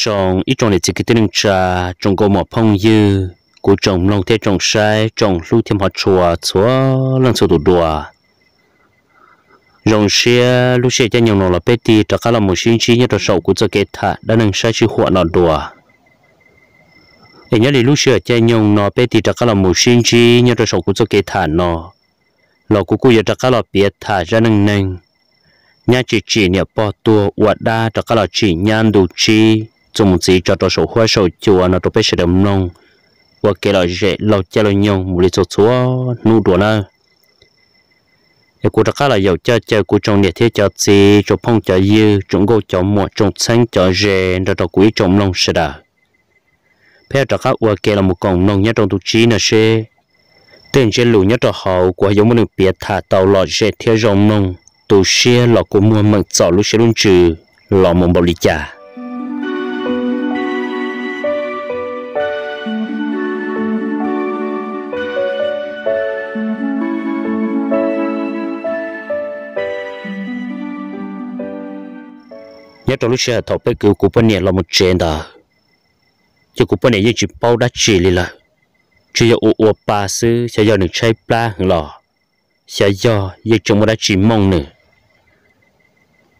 trồng ít chọn để chỉ cái tên cha, trồng gồm một phong như cố trồng lòng thế trồng sai trồng lưu thêm họ chùa chúa lần số đủ đùa rồng xe lúc xe cho nhiều nó là bê tì cho các là một sinh chi nhất là sầu của cho kế thả đã nâng sai chi hoạt nó đùa để nhớ là lúc xe cho nhiều nó bê tì cho các là một sinh chi nhất là sầu của cho kế thả nó lò cố cố giờ cho các là biết thả ra nâng nâng nhà chỉ chỉ nhà bỏ tua uất đa cho các là chỉ nhan đủ chi chúng chỉ cho tôi số hoa số chùa nó tôi biết sẽ đầm nông và cái loại rễ lâu chơi lâu nhau một lý số số nu đùa nữa cô ta đã là giàu chơi chơi cô trong địa thế cho gì cho phong cho dư chúng cô cho một trong sáng cho rễ đó đó quý trong nông sẽ đã phải đó các và cái là một con nong nhất trong tu trí là sẽ tên trên lũ nhất trong hậu của giống một biệt thả tàu lọ rễ theo dòng nông tu sĩ là cô mua mực giỏ lúc sẽ luôn trừ lọ một bảo lý trả nhớ trong lúc xe thọ bây giờ cụ bên này là một chuyện đó chứ cụ bên này như chỉ bao đã chỉ lì là chỉ giờ u u ba sư sẽ giờ được chơi ba hằng lò sẽ giờ như chúng đã chỉ mong nữa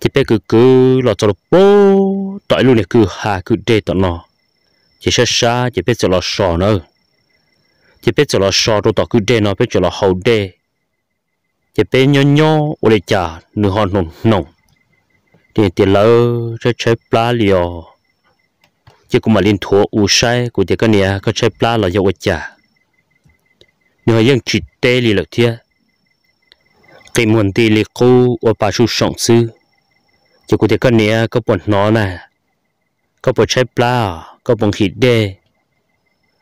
thì bé cứ cứ lọ cho nó bố tội luôn này cứ hà cứ để tọt nó chỉ xa xa chỉ biết cho nó sò nữa chỉ biết cho nó sò đồ tọt cứ để nó biết cho nó hậu để, chỉ biết nhon nhon ô lê chả nửa hòn nồng nồng เดี๋ยวเดี๋ยวจะใช้ปลาเลี้ยวจะกูมาเลนทัวอูใช้กูเดียก็เนี่ยก็ใช้ปลาเราเยาวจ่าเนื้อยังจิตเตลีเหลักเทีย กิมวันตีลีกูว่าปปาชูสองซื้อจะกูเดียก็เนี่ยก็ปวดหนอนะ ก็ปวดใช้ปลา ก็ปวดหิดเดอ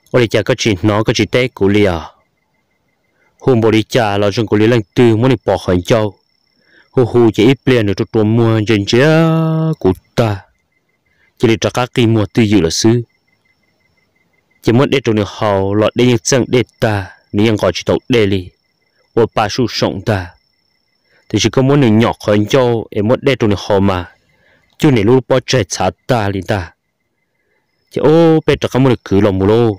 โอริจาก็จิตหนอก็จิตเตกูเลี้ยหุ่นบริจาเราจงกูเลี้ยงตื้อมันในปอกหอยเจ้า hồ hồ chỉ ít liền được tụi mua trên chế của ta chỉ để cho các kỳ mua tư dự là sư chỉ muốn để tụi nó hào lọt để những chân để ta nếu những gọi chỉ tàu để li và ba su sống ta thì chỉ có muốn được nhỏ hơn cho em muốn để tụi nó hào mà chú này lúc bỏ chạy xả ta liền ta chỉ ô bé cho các muốn được cử lòng mù lô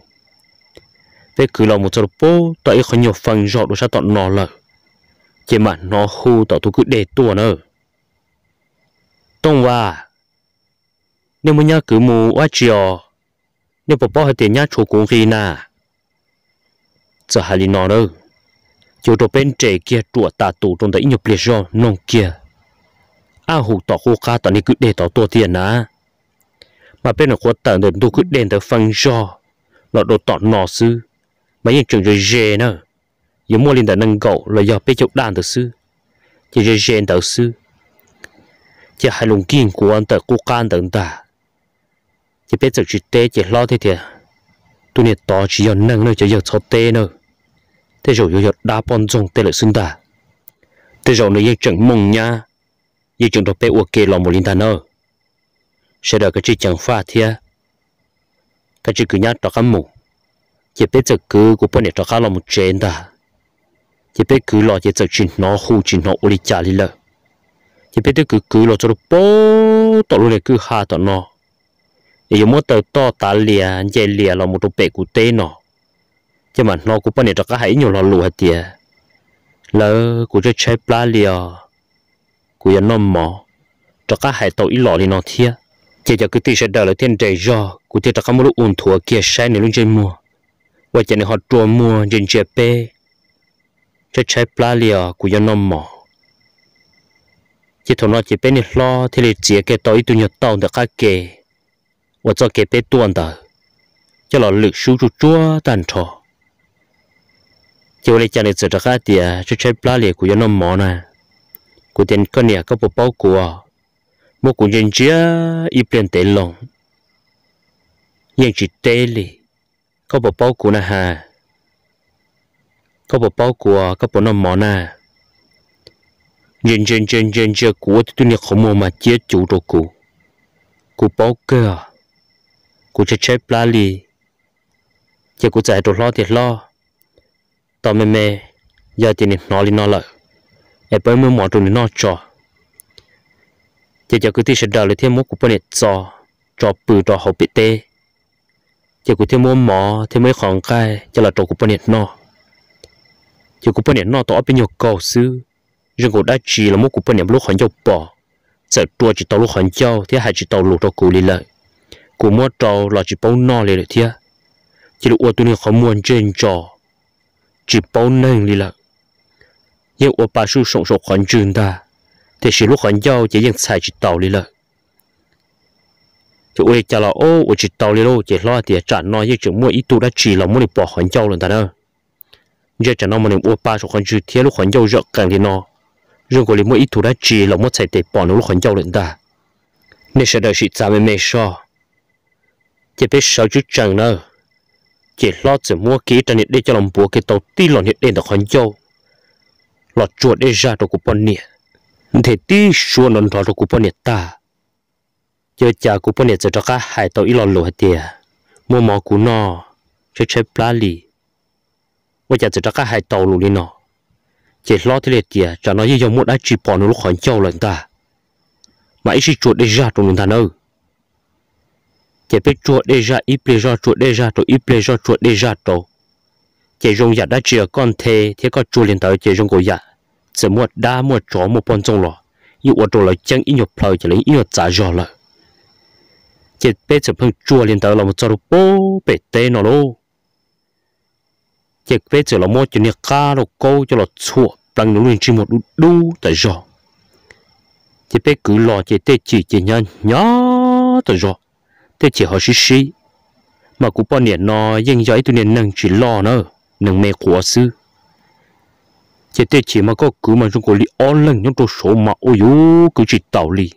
bé cử lòng một chỗ bố tụi ấy không nhiều phần rõ đồ sao tọt nọ lời chỉ mà nó khu tỏ thu cứ để tua nữa tông và nếu mà nhá cứ mù quá chiều nếu bỏ bỏ hai tiền nhá chỗ cũng khi nà giờ hai lý nó nữa, chiều đồ bên trẻ kia trụ ta tù trong đấy nhập liệt rồi nông kia à, hủ tỏ khô ca tỏ này cứ để tỏ tua tiền á mà bên là khu tận đồn tu cứ đền tới phân do nó đồ tỏ nọ sư mà những trường rồi dê nữa 有莫林的能够了要被就烂的事，这是人的事，这还龙见国安的国干等的，这别走去带这老的的，多年多只要能了就要操带呢，这就要要打帮中带了生的，这就呢也整梦呀，也整到被我给老莫林的呢，谁的个这讲法的，个这个伢打个梦，这别走个个半年打个老莫真的。chỉ biết cứ lo chỉ chơi chuyện nó hù chuyện nó uli trả đi lợ chỉ biết cứ cứ lo cho nó bố tao luôn cứ ha tao nó giờ mỗi tàu to ta lìa dây lìa là một đồ bể cụ tê nó chứ mà nó cũng bao nhiêu cái hãy nhiều là lù hết tiệt lỡ của chơi chơi plá lìa của giờ nó mỏ cho cái hãy tàu ít lọ đi nó thiệt chỉ cho cứ tí sẽ đợi là thiên trời gió của thiệt cho cái một lúc ổn thua kia sai này luôn chơi mua và chỉ này họ trộm mua trên chơi pe cho trái pla liều của dân nông mỏ chỉ thằng nó chỉ bên này lo thì lì chỉ cái tối tụi nhật tàu được các kề và cho cái bé tuần tờ cho nó lực sú chú chúa tàn trò chỉ lấy cha này sửa được các tiề cho trái pla liều của dân nông mỏ nè của tiền con nhà có bộ bao của một của nhân chia ít tiền tệ lòng nhân chỉ tê lì có bộ báo của nè hà có bộ bao của các bộ nam mỏ na dân dân dân dân dân của tôi nhớ không mua mà chết chủ đồ cụ cụ bao cơ cụ chơi chơi plá li chơi cụ chạy đồ lo thì lo tao mê mê giờ thì nó li nó lợi em bơi mưa mỏ rồi nó cho chơi chơi cứ tí sẽ đào lấy thêm một cụ bên này cho cho bự cho hậu bị tê chơi cụ thêm mua mỏ thêm mấy khoảng cái chơi là đồ cụ bên này nó chỉ cũng bên nó tỏ bên nhiều cầu sư nhưng cũng đã chỉ là một cũng bên lúc hắn dọc bỏ giờ tua chỉ tàu lúc hắn dâu thì hai chỉ tàu lụt cho cụ đi lại cụ mua tàu là chỉ bao no lại thì chỉ được lúc tôi không muốn trên trò chỉ bao nâng đi lại nhưng ở ba sư sống sống hắn trường ta thì chỉ lúc hắn dâu chỉ dừng xài chỉ tàu đi lại thì ôi chả là ô ôi chỉ tàu đi đâu chỉ lo thì trả nọ, nhưng chỉ mua ít tu đã chỉ là muốn đi bỏ hắn dâu lần ta đâu giờ chẳng nó mà nên uống ba số con dư thiên lúc con dầu rợ càng thì nó rồi gọi mỗi ít thủ đã chỉ là một chạy tệ bỏ nó lúc con dầu lên ta nên sẽ đợi sự giảm mê so chỉ biết sao chút chẳng nữa chỉ lo chỉ mua ký cho nên để cho lòng búa cái tàu ti lọ nhiệt đến được khoản dầu lọt chuột để ra được của bọn nè thế tí xuống nó thọ được của bọn nè ta giờ cha của bọn nè chỉ cho cả hai tàu ít lọ lụa tiề mua mỏ của nó chơi chơi plali ว่าจะจะก็ให้โตลูนี่เนาะเจ็ดล้อที่เลจีจะน้อยยังมุดได้จีปอนุลูกขอนเจ้าเลยตามาอีสิจวดได้ยาตรงนั้นเออเจ็บไปจวดได้ยาอีเปลยาจวดได้ยาตัวอีเปลยาจวดได้ยาตัวเจ็บยงอยากได้เจียก้อนเทเท่ก็จวดเลียนตัวเจ็บยงกูอยากจะมุดได้มุดจ่อมุดปนจงหรออยู่อดตัวเลยจังอีหยบเพลจะเลยอีหยบจ่ายอเลยเจ็บไปจะเพิ่งจวดเลียนตัวเรามาจอดปุ๊บไปเต้นเนาะ chỉ về chỗ là mua cho nhà cá đồ câu cho là chua bằng nó lên chỉ một đu đu tại giò chỉ về cứ lo chỉ tê chỉ chỉ nhân nhá tại giò tê chỉ họ xí xí mà cũng bao nhiêu nó dân giỏi tụi nên nâng chỉ lo nữa nâng mẹ của sư chỉ tê chỉ mà có cứ mà chúng có đi on lên những đồ số mà ôi yo cứ chỉ tàu li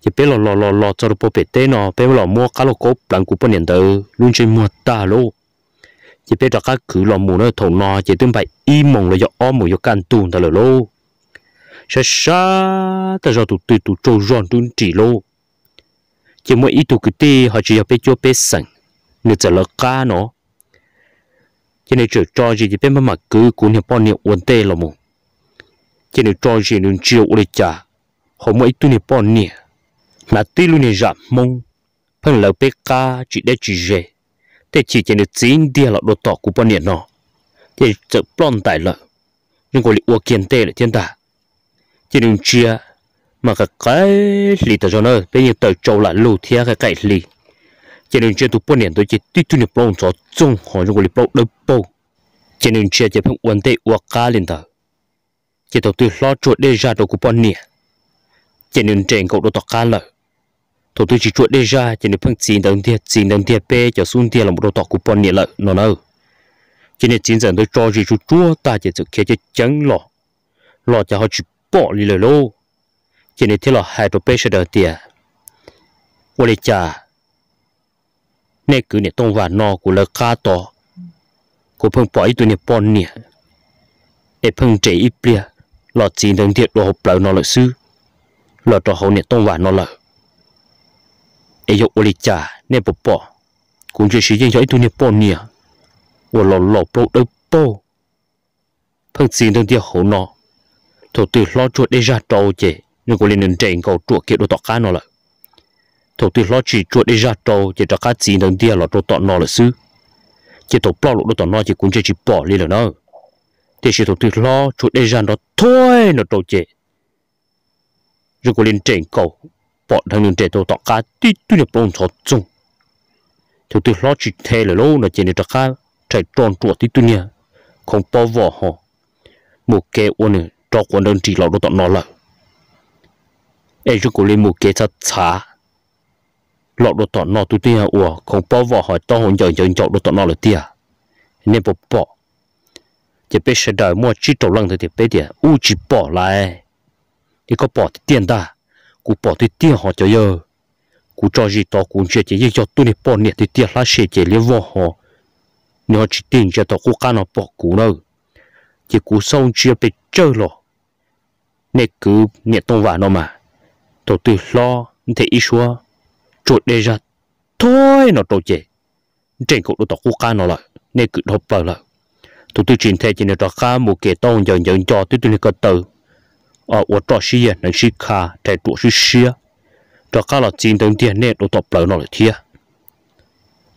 chỉ về lo lo lo lo cho nó bố bé tê nó về lo mua cá lô câu bằng cũng bao nhiêu đó luôn chỉ mua ta luôn chỉ biết cho các cử lo mù nó thổ nò chỉ tương bày im mộng là do ôm mù do can tuôn ta lỡ lô sa sa ta do tụ tụ tụ trâu ròn tuôn chỉ lô chỉ mỗi ít tụ cứ tê họ chỉ biết cho biết sẵn nửa trả lỡ cá nó chỉ này chỉ cho gì chỉ biết mà mà cứ cuốn hiệp bọn niệm uốn tê là mù chỉ này cho gì nên chiều uốn chả họ mỗi tụ hiệp bọn niệm mà tuy luôn này giảm mông phần lỡ biết cá chỉ để chỉ dễ thế chỉ chỉ được chính đi là đồ tỏ của bọn nhiệt nó thế chợ plon tại lợi nhưng gọi là kiến tê là thiên ta chỉ đừng chia mà cái cái lì tờ cho nó bây giờ tờ Châu là lù thia cái cái lì chỉ đừng chia tụ bọn nhiệt tôi chỉ tít tụi plon cho chung họ nhưng gọi là plon đâu bao chỉ đừng chia chỉ phải quan tê uo cá lên tờ chỉ đầu tôi lo chuột để ra đồ của bọn nhiệt chỉ đừng trên cậu đồ tỏ cá lợi thủ tướng chỉ chuột đây ra chỉ nên phân chín đồng tiền chín đồng tiền pe cho xuống tiền là một đồ tọt của bọn nhẹ lợi nó nơ chỉ nên chín dần tôi cho gì chuột chua ta chỉ thực kia chỉ trắng lọ lọ cho họ chỉ bỏ đi lời lô chỉ nên thế là hai đồ pe sẽ đồng tiền quay lại cha nên cứ nên tông vào nó của lợi cá to của phân bỏ ít tôi nên bọn nhẹ để phân trẻ ít bia lọ chín đồng tiền đồ hộp lợi nó lợi sư lọ cho họ nên tông vào nó lợi ấy yo uli cha nè bố bố cũng chỉ sử cho ít tu nè bố nè và lò lò bố đâu bố phần xin đơn địa hậu nọ, thổ từ lo chuột để ra trâu chè nhưng có lên nền trên cầu chuột kia đồ tọt cá nọ lại thổ từ lo chỉ chuột để ra trâu chè cho cá xin đơn địa là đồ tọt nọ là xứ, chè thổ bỏ lỗ đồ tọt nọ chỉ cũng chỉ chỉ bỏ lên là nó thì chỉ thổ từ lo chuột để ra nó thôi nó trâu chè rồi có lên trên cầu bọn thằng nhân trẻ tôi tọt cá tí tui là bọn sọt chung theo tôi lo chuyện thế là lâu là chỉ nên tọt cá chạy tròn chuột tí tui nha không bao vỏ họ một cái ôn này cho quân đơn chỉ lọ đó tọt nọ là ai chú cố lên một cái chả chả lọ đó tọt nó tui tiếc ủa không bao vỏ hỏi to hồn giận giận giận đó tọt nọ là tiếc nên bỏ bỏ chỉ biết sẽ đợi mua chỉ trâu lăng thì biết tiếc à. u chỉ bỏ lại thì có bỏ thì tiền ta cú bỏ thì tiếc họ cho giờ cú cho gì đó cú chơi chỉ cho tôi này bỏ nhiệt thì tiếc lá xe chỉ liên vô họ nếu họ chỉ tiền cho tôi cú cá nó bỏ cú đâu chỉ cú xong chưa bị chơi lo nên cứ nhiệt tông vào nó mà tôi tự lo thế ý xua chuột đây ra thôi nó trâu chè trên cục đồ tọt cú cá nó lại nên cứ đọc vào lại tôi tự chuyển thế chỉ nên cho cá một cái tông dần dần cho tôi tôi nên có từ ở ờ 我做事业能去看，在做事事啊，做看了竞争点呢，都做不了了天。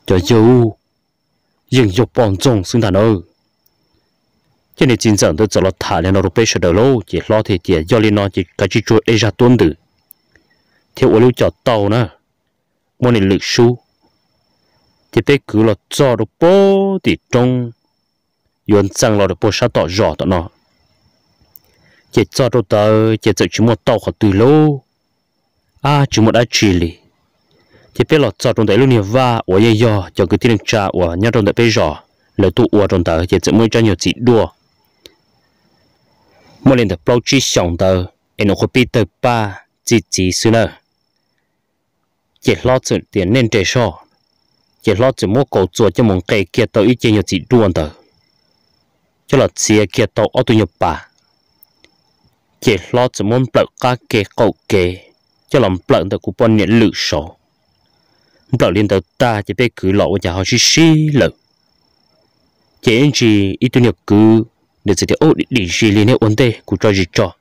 就有，应有帮中生产哦。今年竞争都做了太了，都被说的喽，也老天爷要你那就该去做一下蹲的。theo ô lưu cho tàu nè mỗi lần lực su thì bé cứ là cho được bố thì trong yon sang là được bố sát tỏ rõ tỏ nó chỉ cho đâu tờ chỉ cho chúng một tàu khỏi từ lâu à chúng một đã chỉ lì chỉ biết là cho trong đấy luôn nhiều và ở nhà yo cho cái tiền trả ở nhà trong đấy bây giờ lời tụ ở trong tờ chỉ cho mỗi cho nhiều chỉ đua mỗi lần tập bao chi xong tờ em không biết tới ba chỉ chỉ xưa nữa chỉ lo chuyện tiền nên trẻ so chỉ lo chuyện mua cầu chuột cho một cái kia tàu ít chơi nhiều chỉ đua tờ cho là chia kia tàu ở tuổi nhập chỉ lo cho môn bợ ca kê cầu kê cho lòng bợ tao cũng bọn nhận lự sổ bợ liên tao ta chỉ biết cứ lộ cho họ xí xí lự chỉ anh chị ít tu nhập cứ để chỉ theo ổn định gì liên hệ ổn định cũng cho gì cho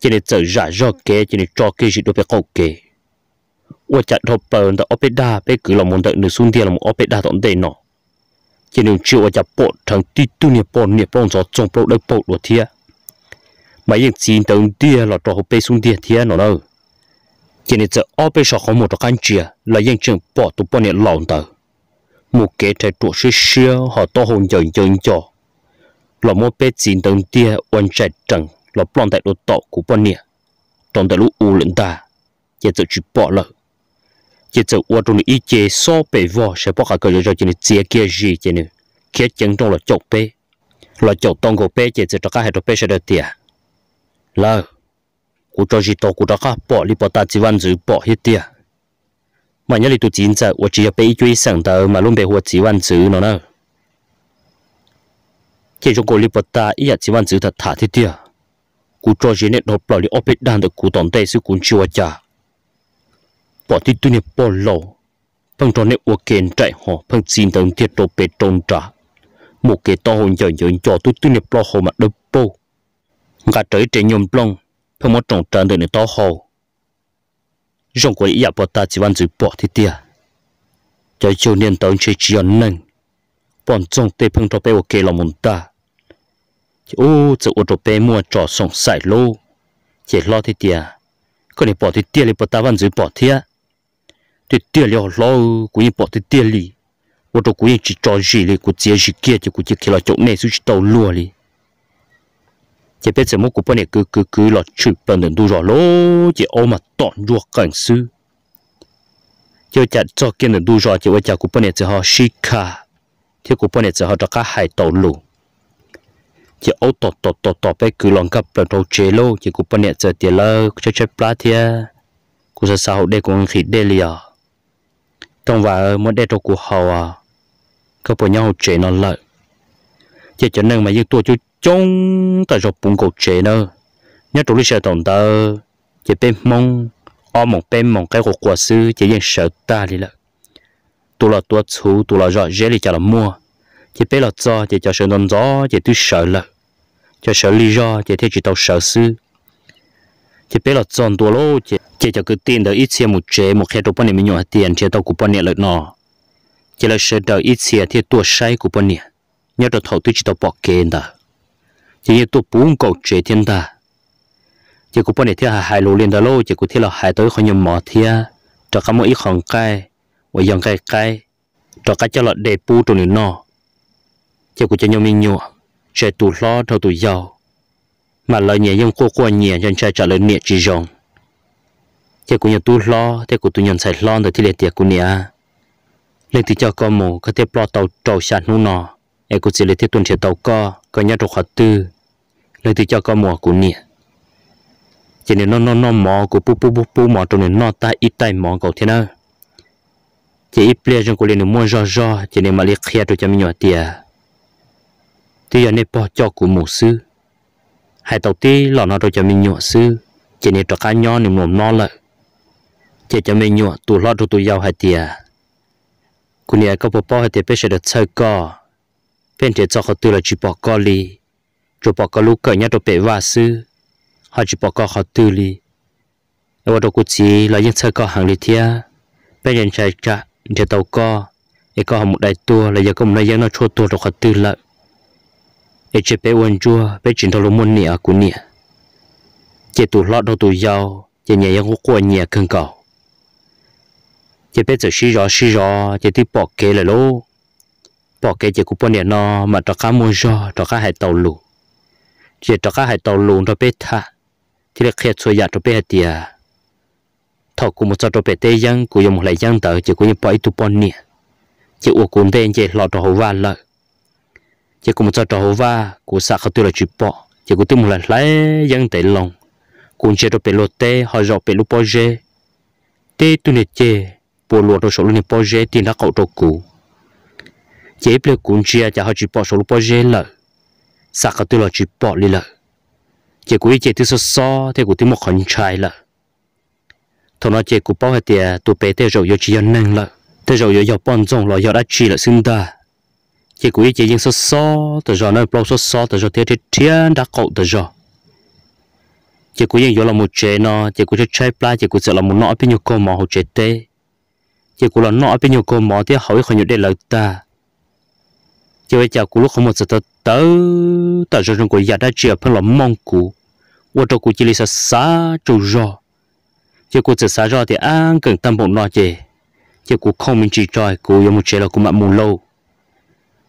chỉ để trở giả do kê chỉ để cho kê gì đâu phải cầu kê ủa chặt hộp bờ tao opeda biết cứ lòng môn tao nửa xuống tiền lòng opeda tao tê nọ chỉ nên chịu ở chặt bộ thằng tít tu nhập bọn nhập bọn gió trong bộ đất bộ đồ thiệt mà những chín đồng địa là trò họ bê xuống địa thiên nó đâu chỉ nên giờ ở bên sau một trò căn chia là những chuyện bỏ tụ bỏ nên lòng tàu một cái trái trụ sữa sữa họ to hồn dần dần cho là một bên chín đồng địa quan trái trần là bọn đại lục tọ của bọn nè trong đại lục u lẫn ta chỉ giờ chỉ bỏ lỡ chỉ giờ qua trong này chỉ so bề vò sẽ bỏ cả cái lựa chọn chỉ nên chia kia gì chỉ nên kia chân trong là chọc bê là chọc tông của bê chỉ giờ cho các hệ trụ bê sẽ được tiền là cụ cho gì to cụ đó cả bỏ đi bỏ ta chỉ văn chữ bỏ hết tiệt mà nhớ đi tụ chín giờ 我只要被一追上到嘛 luôn bị 我 chỉ văn chữ nó nè chỉ cho cô đi bỏ ta ý chỉ văn chữ thật thả hết tiệt cụ cho gì nên đọc bỏ đi ốp đan được cụ tổng tay sự cuốn chiu cha bỏ đi tụ này bỏ lâu phong tròn này ủa kiện chạy họ phong xin đồng thiệt đồ bê trông trả một cái to hơn giờ nhớ cho tụ tụ này bỏ hồ mà đập bông ngà trời trên nhôm plong phải một trồng trần đời này to hồ rong của ý bảo ta chỉ văn chữ bỏ thì tia cho chiều niên tao chơi chiều nâng bọn trong tê phăng trò bé ok là muốn ta chỉ ô chỉ ô trò bé mua trò sống sải lô chỉ lo thì tia còn này bỏ thì tia là bảo ta văn chữ bỏ thia thì tia là lo của ý bỏ thì tia li ô trò của ý chỉ trò gì li của chia gì kia chỉ của chỉ khi là chỗ này suy tàu lùa li chỉ biết rằng một cú bơ này cứ cứ cứ là chụp bơ đường đủ rồi lô chỉ ôm mà tọn ruột cảnh sư cho chặt cho kia nên đủ rồi chỉ với chặt cú bơ này chỉ họ shika thì cú bơ này chỉ họ cho cả hai tàu lù chỉ ôm tọt tọt tọt tọt bé cứ lòng cấp là đầu chế lô chỉ cú bơ này chỉ tiền lơ cho chơi plá thia cú sẽ sao đây cũng khỉ đây liền trong và mới đây cho cú hậu có bao nhiêu nhau chế nó lợi chỉ cho nên mà như tôi chú chúng ta rộp bụng cột chế nữa nhớ tụi sẽ tổng tờ chỉ bên mông o mong bên mong cái của quá sư chỉ dân sợ ta đi là tụi là tụi chú tụi là rõ dễ đi cho là mua chỉ bên là cho chỉ cho sợ nông gió chỉ tôi sợ là cho sợ lý do chỉ thấy chỉ tao sợ sư chỉ bên là chọn tụi lô chỉ chỉ cho cứ tiền đợi ít xe một chế một khe tụi bọn này mình nhỏ tiền chỉ tao của bọn này lợi nọ chỉ là sợ đợi ít xe thì tụi sai của bọn này nhớ tụi thầu tôi chỉ tao bỏ kê nữa chỉ tôi bốn cầu chế thiên ta chỉ có bọn này theo hai lô lên đó lô chỉ có theo là hai tới không nhầm mỏ theo cho các mỗi ít khoảng cái và dòng cái cái cho các cho là để bu trụ nửa nọ chỉ có cho nhau mình nhọ sẽ tụ lo theo tụ giàu mà lời nhẹ dòng cô cô nhẹ dòng trai trả lời nhẹ chỉ dòng chỉ có nhau tụ lo thế của tụ nhận sai lo rồi thì lại tiệc của nhẹ lên thì cho con mồ có thể bỏ tàu trầu sản nô nọ ai cũng chỉ lấy thiết tuần chế tàu co có nhà trục hạt tư lấy từ cho có mùa của nè chỉ nên nó nó nó mò của pu pu pu pu mò trong nên nó ta ít tay mò cầu thế nào chỉ ít ple trong của lên mua rò rò chỉ nên mà lấy khía cho mình nhỏ tiề tuy giờ nên bỏ cho của mù sư hai tàu tí lọ nó cho mình nhỏ sư chỉ nên cho cá nhỏ nên mồm nó lại chỉ cho mình nhỏ tụ lo cho tụ giàu hai tiề của nè có bộ bỏ hai tiề bây giờ được chơi co bên thế cho họ từ là chỉ bỏ co lì chỗ bỏ co lúc cởi nhá chỗ bể vả sư họ chỉ bỏ co họ từ lì ở đâu cũng chỉ là những xe co hàng lì thia bên nhân chạy chạ để tàu co để co một đại tua là giờ công nói giang nó cho tua được họ từ lợi để chế bé quên chua bé chuyển đầu lúa muôn nhẹ của nhẹ chế tủ lót đâu tủ dầu chế nhà cũng của nhà cần cầu chế bé giờ xí rõ xí rõ chế tiếp bỏ kế lại luôn bỏ cái chỉ cúp này nó mà cho cá mua giò cho cá hải tàu lù chỉ cho cá hải tàu lù nó bé tha thì là khi xôi giả cho biết tiệt thọ cũng một cho cho bé tê giang cũng dùng lại giang tờ chỉ cũng như bỏ ít tu bọn nè chỉ uổng cũng tên chỉ lọt cho hồ va lợi chỉ một cho cho hồ va cũng sợ không tiêu là chụp bỏ chỉ cũng tìm một lần lấy giang tệ lòng cũng chỉ cho biết lọt tê họ dọc bé lúc bỏ dê tê tu nè chê bộ lọt đồ số lúc nè bỏ dê thì nó cậu cho cụ chế ple cũng chia cho họ chỉ bỏ số lúc bỏ dễ lợ sạc cái tôi là chỉ bỏ đi lợ chế cuối chế thứ số so thế của thứ một khoản trai lợ thằng nó chế của bỏ hết tiền tụ bé thế rồi giờ chỉ ăn nâng lợ thế rồi giờ giờ bận rộn rồi giờ đã chỉ là xin ta chế cuối chế những số so từ giờ nó bỏ số so từ giờ thế thế thiên đã cậu từ giờ chế cuối những giờ là một chế nó chế cuối chế trai pla chế cuối sẽ là một nọ bên nhiều cô mỏ hậu chế tê chế cuối là nọ bên nhiều cô mỏ thì hậu ấy không nhiều để lợi ta chỉ bây giờ cú lúc không một giờ tới tới tới rồi của giờ đã chia phân lòng mong cú ô tô cú chỉ là xa chủ rò chỉ cú chỉ xa rò thì ăn cần tâm bụng lo chè chỉ cú không mình chỉ tròi cú dùng một chế là cú mặc mù lâu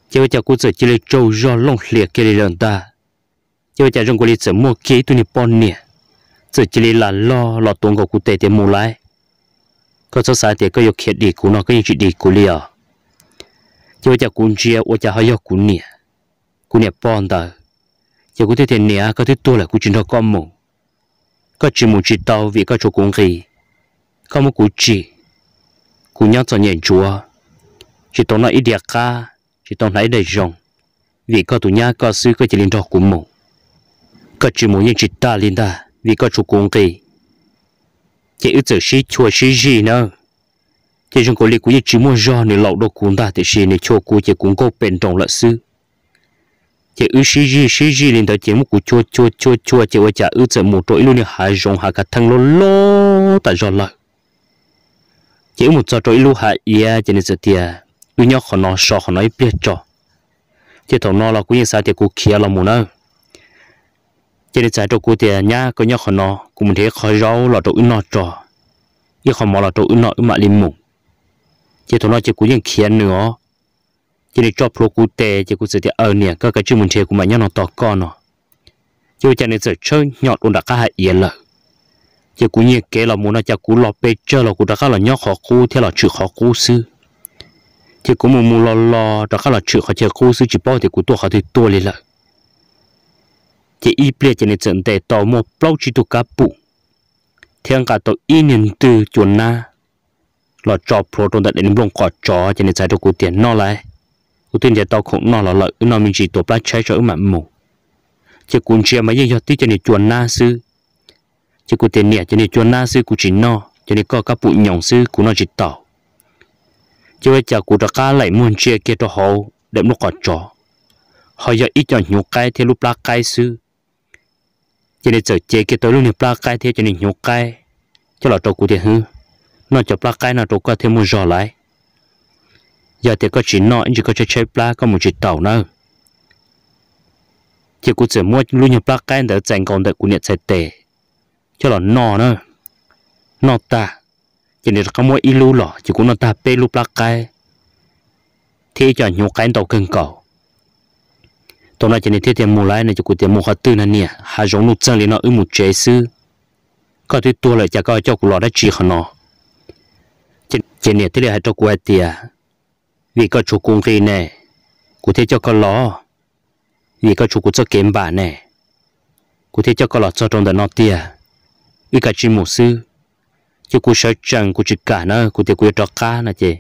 chỉ bây giờ cú chỉ chỉ là chủ rò lông liệt kia đi lần ta chỉ bây giờ rừng cú lấy chỉ mua kia tụi nị bọn nè chỉ chỉ là lo lo tuồng của cú tệ tiền mù lại có số sai thì có yêu khét đi cú nó có yêu chuyện đi cú liền cho cha cún chia ô cha hay cún nè cún nè bòn tờ giờ cún thế thế nè có thứ tua là cún chuyện đó con mù có chuyện mù chỉ tao vì có chỗ cún gì có một cún chỉ cún nhớ cho nhận chúa chỉ tao nói ít địa ca chỉ tao nói đầy rồng vì có tụi nhá có sư có chỉ linh đó cún mù có chuyện mù nhận chỉ ta linh ta vì có chỗ cún gì chỉ ít giờ xí chùa xí gì nữa chỉ dùng cổ lý cũng chỉ muốn do nên lậu đồ cũng ta thì xin nên cho cô chỉ cũng có bền trong lợi sư chỉ ư xí gì xí gì nên đó chỉ muốn cũng chua chua chua chua chỉ với chả ư chỉ một trội luôn nên hai dòng hai cả thằng lô lo ta do lợi chỉ một trò trội luôn hai ia cho nên giờ tiệt ư nhóc họ nói sợ họ nói biết cho chỉ thằng nó là cũng như sao thì cũng kia là muốn đâu chỉ nên giải cho cô thì nhá có nhóc họ nó cũng thấy khó rau là trội nó cho yêu khó mò là trội nó mà lim mùng chỉ tụi nó chỉ cú những khiến nữa chỉ để cho pro cú tệ chỉ cú sự thì ở nè các cái chữ mình chơi của mà nhau nó to con nó chỉ cho nên sự chơi nhọt cũng đã cả hại yên rồi chỉ cú như cái là muốn nó cho cú lo bê chơi là cú đã cả là nhóc khó cú theo là chữ khó cú sư chỉ cú muốn muốn lo lo đã cả là chữ họ chơi cú sư chỉ bao thì cú tua họ thì tua lên rồi chỉ ít biết cho nên sự để tò một bao chỉ tụ cá bụng thiên cả tàu ít niên từ chuẩn na là cho proton đặt đến vùng cỏ chó cho nên trái đầu của tiền nó lại của tiền giờ tao không nó là lợi nó mình chỉ tổ plát trái cho trở mạnh mù chỉ cuốn chia mấy giờ tí cho nên chuồn na sư chỉ của tiền nhẹ cho nên chuồn na sư của chỉ nó cho nên có các bụi nhộng sư của nó chỉ tỏ chỉ bây giờ của đã cá lại muốn chia kia cho họ đệm nó cỏ cho, họ giờ ít cho nhiều cái thì lúc plát cái sư cho nên giờ chế kia tới lúc này plát cái thì cho nên nhiều cái cho là trâu của tiền hư nó chụp lá cái nó trụ có thêm mua giò lại giờ thì có chỉ nọ chỉ có chơi chơi lá có một chỉ tàu nữa chỉ có chỉ mua luôn nhập lá cái để dành còn để của nhận sẽ tệ cho là nọ nữa nọ ta chỉ để có mua ilu lọ chỉ có nó ta pe lu lá cái thế cho nhiều cái tàu cần cầu tao nói chỉ nên thế thì mua lại này chỉ có tiền mua khát tư này nè hai giống nút chân lên nó ư một chế sư có thứ tua lại chả có cho của lọ đã chỉ khả nó trên này thế là hai trâu quẹt tiệt, à? vì có chủ công ty nè cụ thể cho con ló vì có chủ cụ cho kiếm bà nè cụ thể cho con lọ cho trong đó nó tiệt, vì cả chim mù sư chứ cụ sợ chẳng cụ chỉ cả nó cụ thể cụ cho cá nè chứ,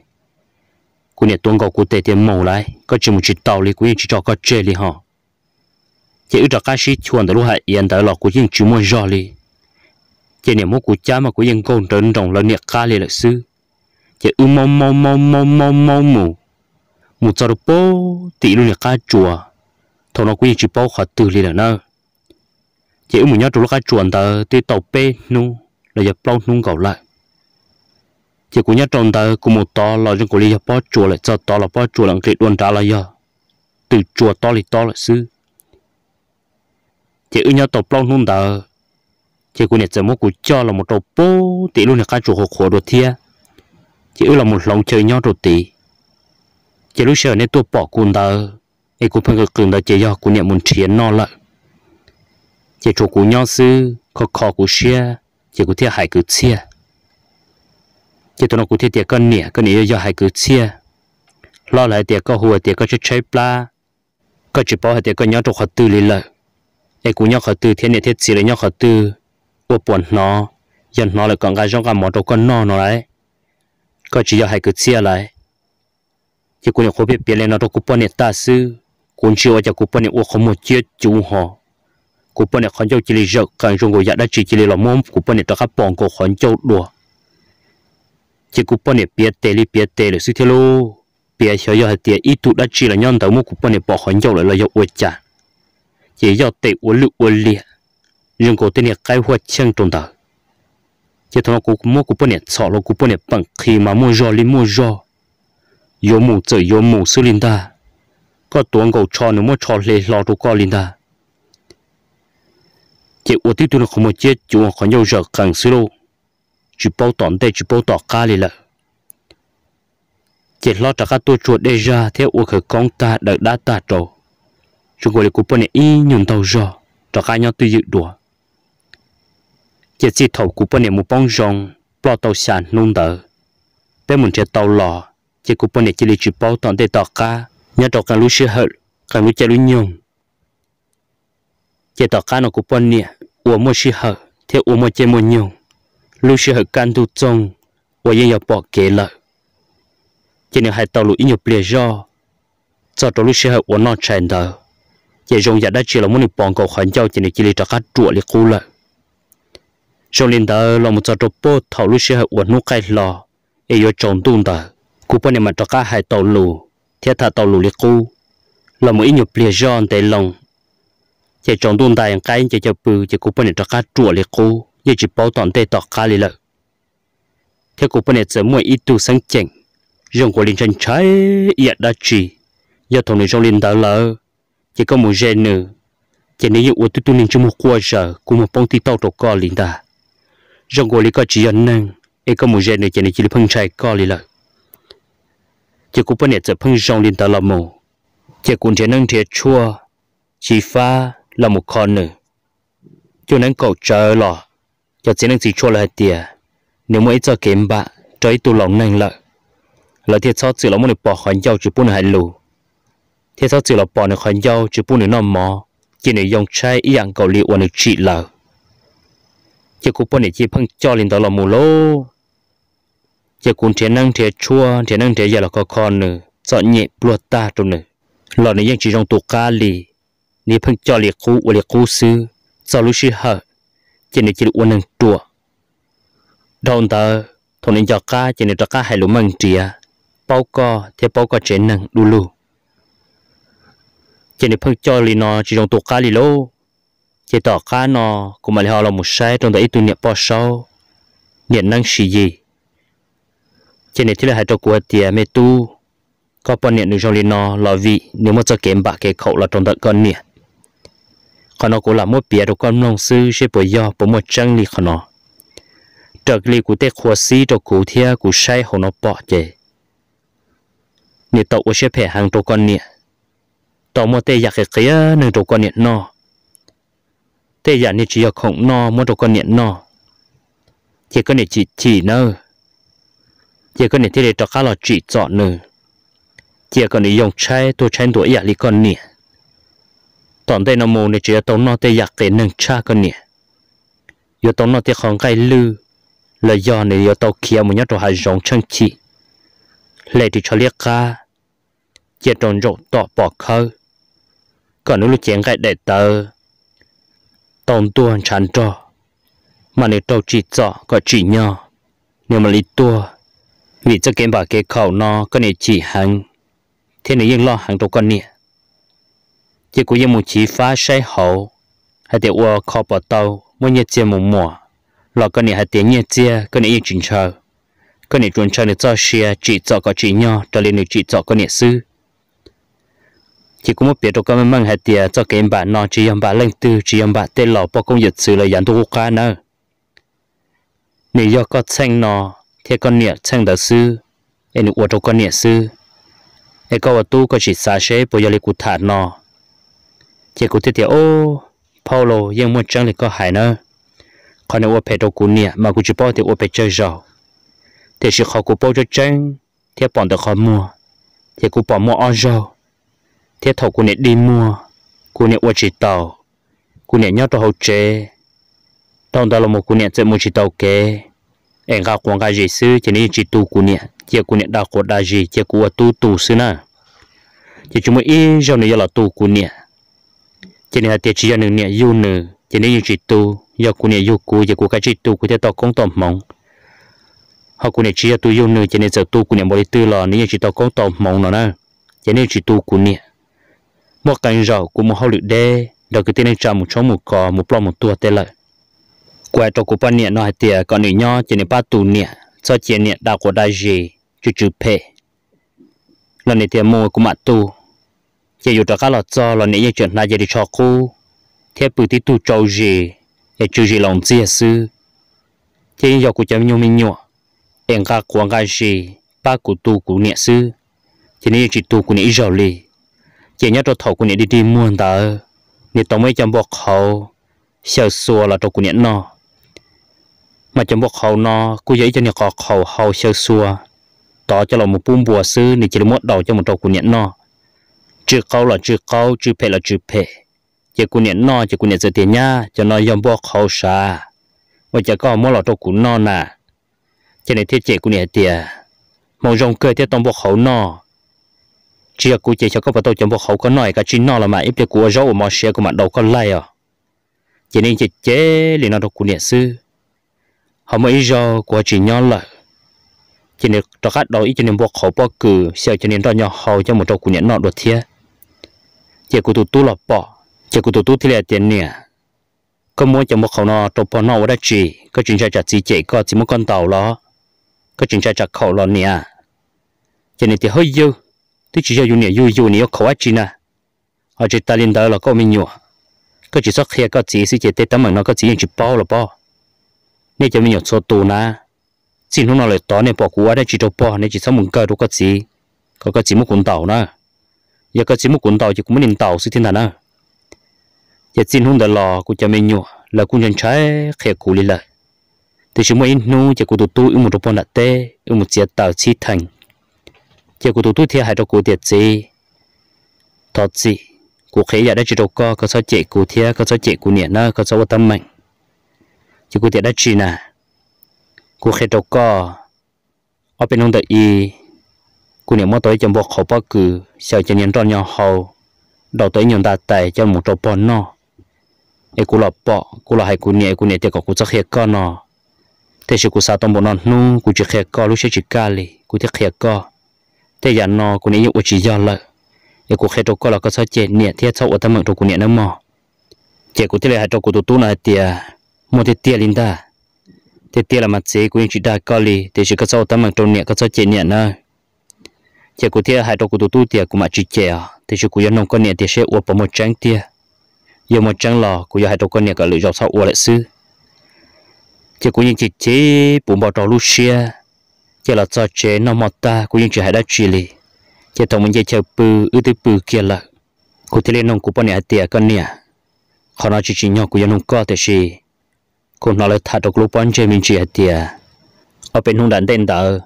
cụ này tuôn cầu cụ thể thì mù lại có chim mù chỉ tàu li cụ chỉ cho có chơi lý họ chị ít cho cá sĩ chuồn đó lúc hại yên đó lọ cụ chỉ chỉ mua giò li chị này mỗi cụ cha mà cụ yên con trấn trọng là niệm cá li là sư chế u mò mò mò mò mò mò mù mù cho được bố tỷ luôn là cá chua thằng nó quy chỉ bao khó từ liền là nơ chế u mù nhớ trụ cá chùa ta tê tàu bê nu là giờ bao nung cầu lại chế cũng nhớ trong ta cũng một to là trong cổ lý bao chua lại cho to là bao chua là cái đồn trả là giờ từ chua to thì to là sư chế u nhớ tàu bao nung ta chế cũng nhớ cho một cụ cho là một tàu bố tỷ luôn là cá chua khổ khổ đồ thiê chỉ là một lòng chơi nhau rồi tí chỉ lúc sợ nên tôi bỏ cuốn ta ấy cũng phải cực cường ta chơi do cũng niệm muốn chiến nó lại chỉ chỗ của nhau sư có khó của xe chỉ có thiệt hại cứ chia chỉ tôi nó có thiệt tiệt con nỉa con nỉa do hại cứ chia lo lại tiệt có hùa tiệt có chơi chơi pla có chỉ bỏ hại tiệt có nhau trong khó tư lý lợi ấy cũng nhau khó tư thế này thế gì là nhau khó tư của bọn nó dân nó lại còn cái trong cả mỏ trong con nó nó đấy có chỉ là hai cái xe lại chỉ cần không biết biết lên nó đâu cũng bận ta sư cũng chưa cho cũng bận ô không một chiếc chú họ cũng bận khẩn châu chỉ là giật càng dùng người dạ đã chỉ chỉ là mong cũng bận ta khắp bọn của khẩn châu đùa chỉ cũng bận biết tê li biết tê là sư thế lô biết hiểu giờ tiệt ít tụ đã chỉ là nhân đầu mua cũng bận bỏ khẩn châu lại là do ô chả chỉ do tệ ô lụ ô liệt nhưng cổ tên này cái hoa chân trong đầu chế thằng cô mua cô bận nè xỏ lo cô bận nè bằng khi mà mua giò li mua giò yo mù chở yo mù sư linh ta có tuồng cầu cho nó mua cho lê lo đồ co linh ta chế ô tí tôi nó không mua chết, chú họ còn nhiều giờ càng xí lô chỉ bao tỏn đây chỉ bao tỏ ca li là chế lo trả cả tôi chuột đây ra theo ô khởi con ta đợi đã ta trổ chúng gọi là cô bận nè y nhường tàu giò trả cả nhau tôi dự đùa giờ chỉ thầu của bọn này một bóng rong bỏ tàu sàn nung đỡ bên mình chơi tàu lò chỉ của bọn em chỉ lấy chụp bao toàn để tàu cá nhớ tàu cá lúc xưa hết càng lúc chè lúc nhung chỉ tàu cá nó của bọn em uống một xưa hết thế uống một chơi một nhung lúc xưa hết can tu trông uống yên nhập bỏ kế lợi chỉ nếu hai tàu lũ ít nhập lìa do cho tàu lúc xưa hết uống nó chèn đỡ chỉ dùng giả đã chỉ là muốn đi bòn cầu khẩn châu chỉ nếu chỉ lấy tàu cá trụ lấy cú lợ cho nên đó là một trò trò bố thảo lúc xe uẩn nút cái lò ấy yếu tròn tuôn đó cú bọn em mà trò cá hai tàu lù thế thà tàu lù liệt cú là một ít nhục lìa giòn để lòng chỉ tròn tuôn tài cái chỉ cho bự chỉ cú bọn em trò cá chùa liệt cú như chỉ bảo toàn tê tọt cá lì lợ thế cú bọn em sẽ mua ít tu sáng chảnh dùng của linh chân trái yết đã chỉ do thằng này trong linh đó là chỉ có một gen nữa chỉ nếu như uất tu tu linh chung một qua giờ cũng một bông tí tàu trò co linh ta trong cô lý có chỉ ăn năng ấy có một gen để chỉ này chỉ phăng chạy co lý là chỉ có bên này chỉ phăng trong liên tờ là mồ chỉ cũng chỉ năng thiệt chua chỉ pha là một con nữa cho nên cậu chờ lọ cho chỉ năng chỉ chua là tiền nếu mỗi giờ kiếm bạ trời tu lòng năng lợi là thiệt sao chỉ là một bỏ khỏi nhau chỉ bốn hai lù thiệt sao chỉ là bỏ này khỏi nhau chỉ bốn nửa năm mò chỉ này dùng trai ý ăn cậu liệu anh chị lợi chỉ cú bọn này chỉ phăng cho linh đó là mù lô chỉ cú thế năng thế chua thế năng thế giờ là có con nữa chọn nhẹ bluột ta trong nữa lọ chỉ trong tổ cá lì nị phăng cho lì cú và lì cú sư cho lũ sư hở chỉ này chỉ được uốn năng tua đòn ta thằng này cho cá chỉ này cho cá hay lũ măng trìa bao co thế bao co chế năng đu lù chỉ này phăng cho linh nó chỉ trong tổ cá lì lô chỉ tỏ cá nó cũng mà họ là một sai trong đấy tụi niệm bỏ sâu, niệm năng sĩ gì trên này thì là hai trò của tiề mê tu có bọn niệm được trong liên nó là vì nếu mà cho kém bạc cái khẩu là trong đấy con niệm còn nó cũng là một bia đồ con nông sư sẽ bởi do bởi một trăng li còn nó trật li của tế khóa sĩ đồ cụ thia của sai hồ nó bỏ chê niệm tổ của sẽ phải hàng đồ con niệm tổ một tế giặc cái kia nên đồ con niệm nó thế giờ này chỉ không no muốn đồ con niệm no chỉ con này chỉ chỉ nơ chỉ con này thế để cho các lò chỉ chọn nơ chỉ con này dùng chai tôi chai tuổi giờ đi con niệm toàn đây nó mù này chỉ tốn no thế giờ cái nâng cha con niệm giờ tốn no thế không cái lư là do này giờ tàu kia muốn nhớ đồ hai dòng chân chỉ lệ thì cho liếc cá chỉ tròn rộng tỏ bỏ khơi còn nếu lúc chén cái để tờ tông tuôn chán trò mà nếu tàu chỉ rõ có chỉ nhỏ nếu mà lý tua vì cho kiếm bà cái khẩu nó có nên chỉ hàng thế này yên lo hàng tàu con nè chỉ có yên một chỉ phá sai hậu hay để qua khó bỏ tàu muốn nhét chia một mùa lo con nè hay để nhét chia con nè yên chỉnh chờ con nè chuẩn chờ nè cho xe chỉ rõ có chỉ nhỏ cho nên chỉ rõ con nè sư chỉ cũng một biết đâu cái mang hạt tiền cho cái bạn nó chỉ em bạn lên từ chỉ em bạn tên lò bao công dịch sự là dán thuốc cá nữa nếu do có xanh nó thì con nhẹ xanh đã sư em uống đâu con nhẹ sư em có vào tu có chỉ xa xế bây giờ lấy cụ thả nó chỉ cụ thiết thì ô Paulo ยัง muốn chẳng lấy có hại nữa còn nếu uống phải đâu cụ nhẹ mà cụ chỉ bao thì uống phải chơi rồi thì chỉ khó cụ bao cho chẳng thì bọn được khó mua thì cụ bỏ mua ăn rồi thiệt thầu cô nè đi mua cô nè qua chỉ tàu cô nè nhớ tàu chế trong đó là một cô nè chơi mua chỉ tàu kế em gặp quảng gái gì xứ chỉ nên chỉ tu cô nè chỉ cô nè đào cột đa gì chỉ cô tu tu xứ nè chỉ chúng mới yên giờ này là tu cô nè chỉ nên là tiệt chỉ giờ nè yêu nè chỉ nên chỉ tu giờ cô nè yêu cô giờ cô cái chỉ tu cô thế tàu công tầm mong họ cô nè chỉ tu yêu nè chỉ nên giờ tu cô nè bỏ đi tư là nên chỉ tàu công tầm mong nữa na, chỉ nên chỉ tu cô nè một cảnh rổ của một hậu lựu đê đầu cái tên này một chỗ một cò một lo một tua tên lợi quẹt trò của bạn niệm nói hay tiệt còn nữ nho chỉ nên ba tù niệm cho chỉ niệm đạo của đại gì chữ chữ phê lần này tiệt mua của mặt tu chỉ dù cho các lọt cho lần này những chuyện này chỉ cho cô thiết bị tí tu trâu gì để chữ gì lòng gì sư thế giờ của chấm nhung mình nhọ em các quan cái gì ba của tu của niệm sư chỉ nên chỉ tu của niệm giàu liền chỉ nhớ cho thầu của nhện đi đi mua tờ nhện tổng mấy chăm bọc khẩu sợ xua là cho của nhện nó mà chăm bọc khẩu nó cứ vậy cho nhện có khẩu hầu sợ xua tao cho là một bùn bùa sư nhện chỉ là một đầu cho một trâu của nhện nó chữ câu là chữ câu chữ phe là chữ phe chỉ của nhện nó chỉ của nhện giờ tiền nha cho nó chăm bọc khẩu xa mà chỉ có mỗi là trâu của nó nè cho nên thiết chế của nhện tiền mong rong cơ thiết tổng bọc khẩu nó chia cú chỉ cho các vật tôi chấm bộ khẩu có nổi cả chín nọ là mà ít được của rau mà xe của mặt đầu con lai à chỉ nên chỉ chế liền nó được của niệm sư họ mới do của chỉ nhỏ là chỉ nên cho các đầu ít cho nên bộ khẩu bao cử sợ cho nên cho nhỏ hậu cho một đầu của niệm nọ được thiệt chỉ của tụi tu là bỏ chỉ của tụi tu thì là tiền nè có muốn cho một khẩu nọ trong bộ nọ đã chỉ có chuyện trai chặt gì chỉ có chỉ một con tàu lo có chuyện trai chặt khẩu lo nè chỉ nên thì hơi dư thì chỉ cho dùng nhiều dùng nhiều khó chỉ nè họ chỉ ta lên đó là có mình nhiều có chỉ số kia có chỉ sự chỉ tết tấm mình nó có chỉ chỉ bao là bao nên cho mình nhiều số tù nè xin hôm nào lại tao nên bỏ cua đấy chỉ đâu bỏ nên chỉ số mình cơ đâu có chỉ có có chỉ một cuốn tàu nè giờ có chỉ một cuốn tàu chỉ cũng mới nên tàu sự thiên thần nè giờ xin hôm đó là cũng cho mình nhiều là cũng nhận trái kia cù lên lại thì chúng mới nu chỉ cũng tụ tụ một bộ nát tê một chiếc tàu chi thành chỉ có tụt tụt thì hai cho cụ tiệt gì thật gì cụ khế giờ đã chỉ đâu có có sao chị cụ thiệt có sao chị cụ nhẹ nó có sao tâm mình chỉ cụ tiệt đã chỉ nè cụ khế đâu có ở bên ông đại y cụ nhẹ mất tới trong bộ khẩu bao cử sợ chân nhện tròn nhau hầu đầu tới nhện ta tài cho một trâu bò nọ, ai cụ lọp bọ cụ lọp hay cụ nhẹ cụ nhẹ tiệt có cụ chắc khế con nọ, thế chỉ cụ sao tâm bộ non nu cụ chỉ khế con lúc sẽ chỉ ca lì cụ thiệt khế con thế giờ nó cũng nên chỉ do lợi để cuộc khai trục có là có sao chết niệm thiết sau ở tâm mộng trục của niệm nó mò chế của thế là trục của tụ tu này thì một thì tiền linh ta thì tiền là mặt thế của những chuyện đại cao lì thì chỉ có sao tâm mộng trục niệm có sao chết niệm nữa chết của thế hai trục của tụ tu thì cũng mà chỉ chế à thì chỉ của dân nông con niệm thì sẽ uổng một trắng tia giờ một trắng lò của giờ hai trục con niệm có lựa chọn sau uổng lại sư chết của những chỉ chế bùn bò trò lu xia giờ là cho chế nó mọt ta cũng như chỉ hãy đã chỉ lì giờ tổng mình giờ chờ bự ư tư bự kia là cụ thể lên nông cụ bọn này tiệt à con nè họ nói chỉ chỉ nhau cụ dân nông co thế gì cụ nói là thà độc lúc bọn chơi mình chỉ hãy à tiệt à. ở bên hung đàn đen đỡ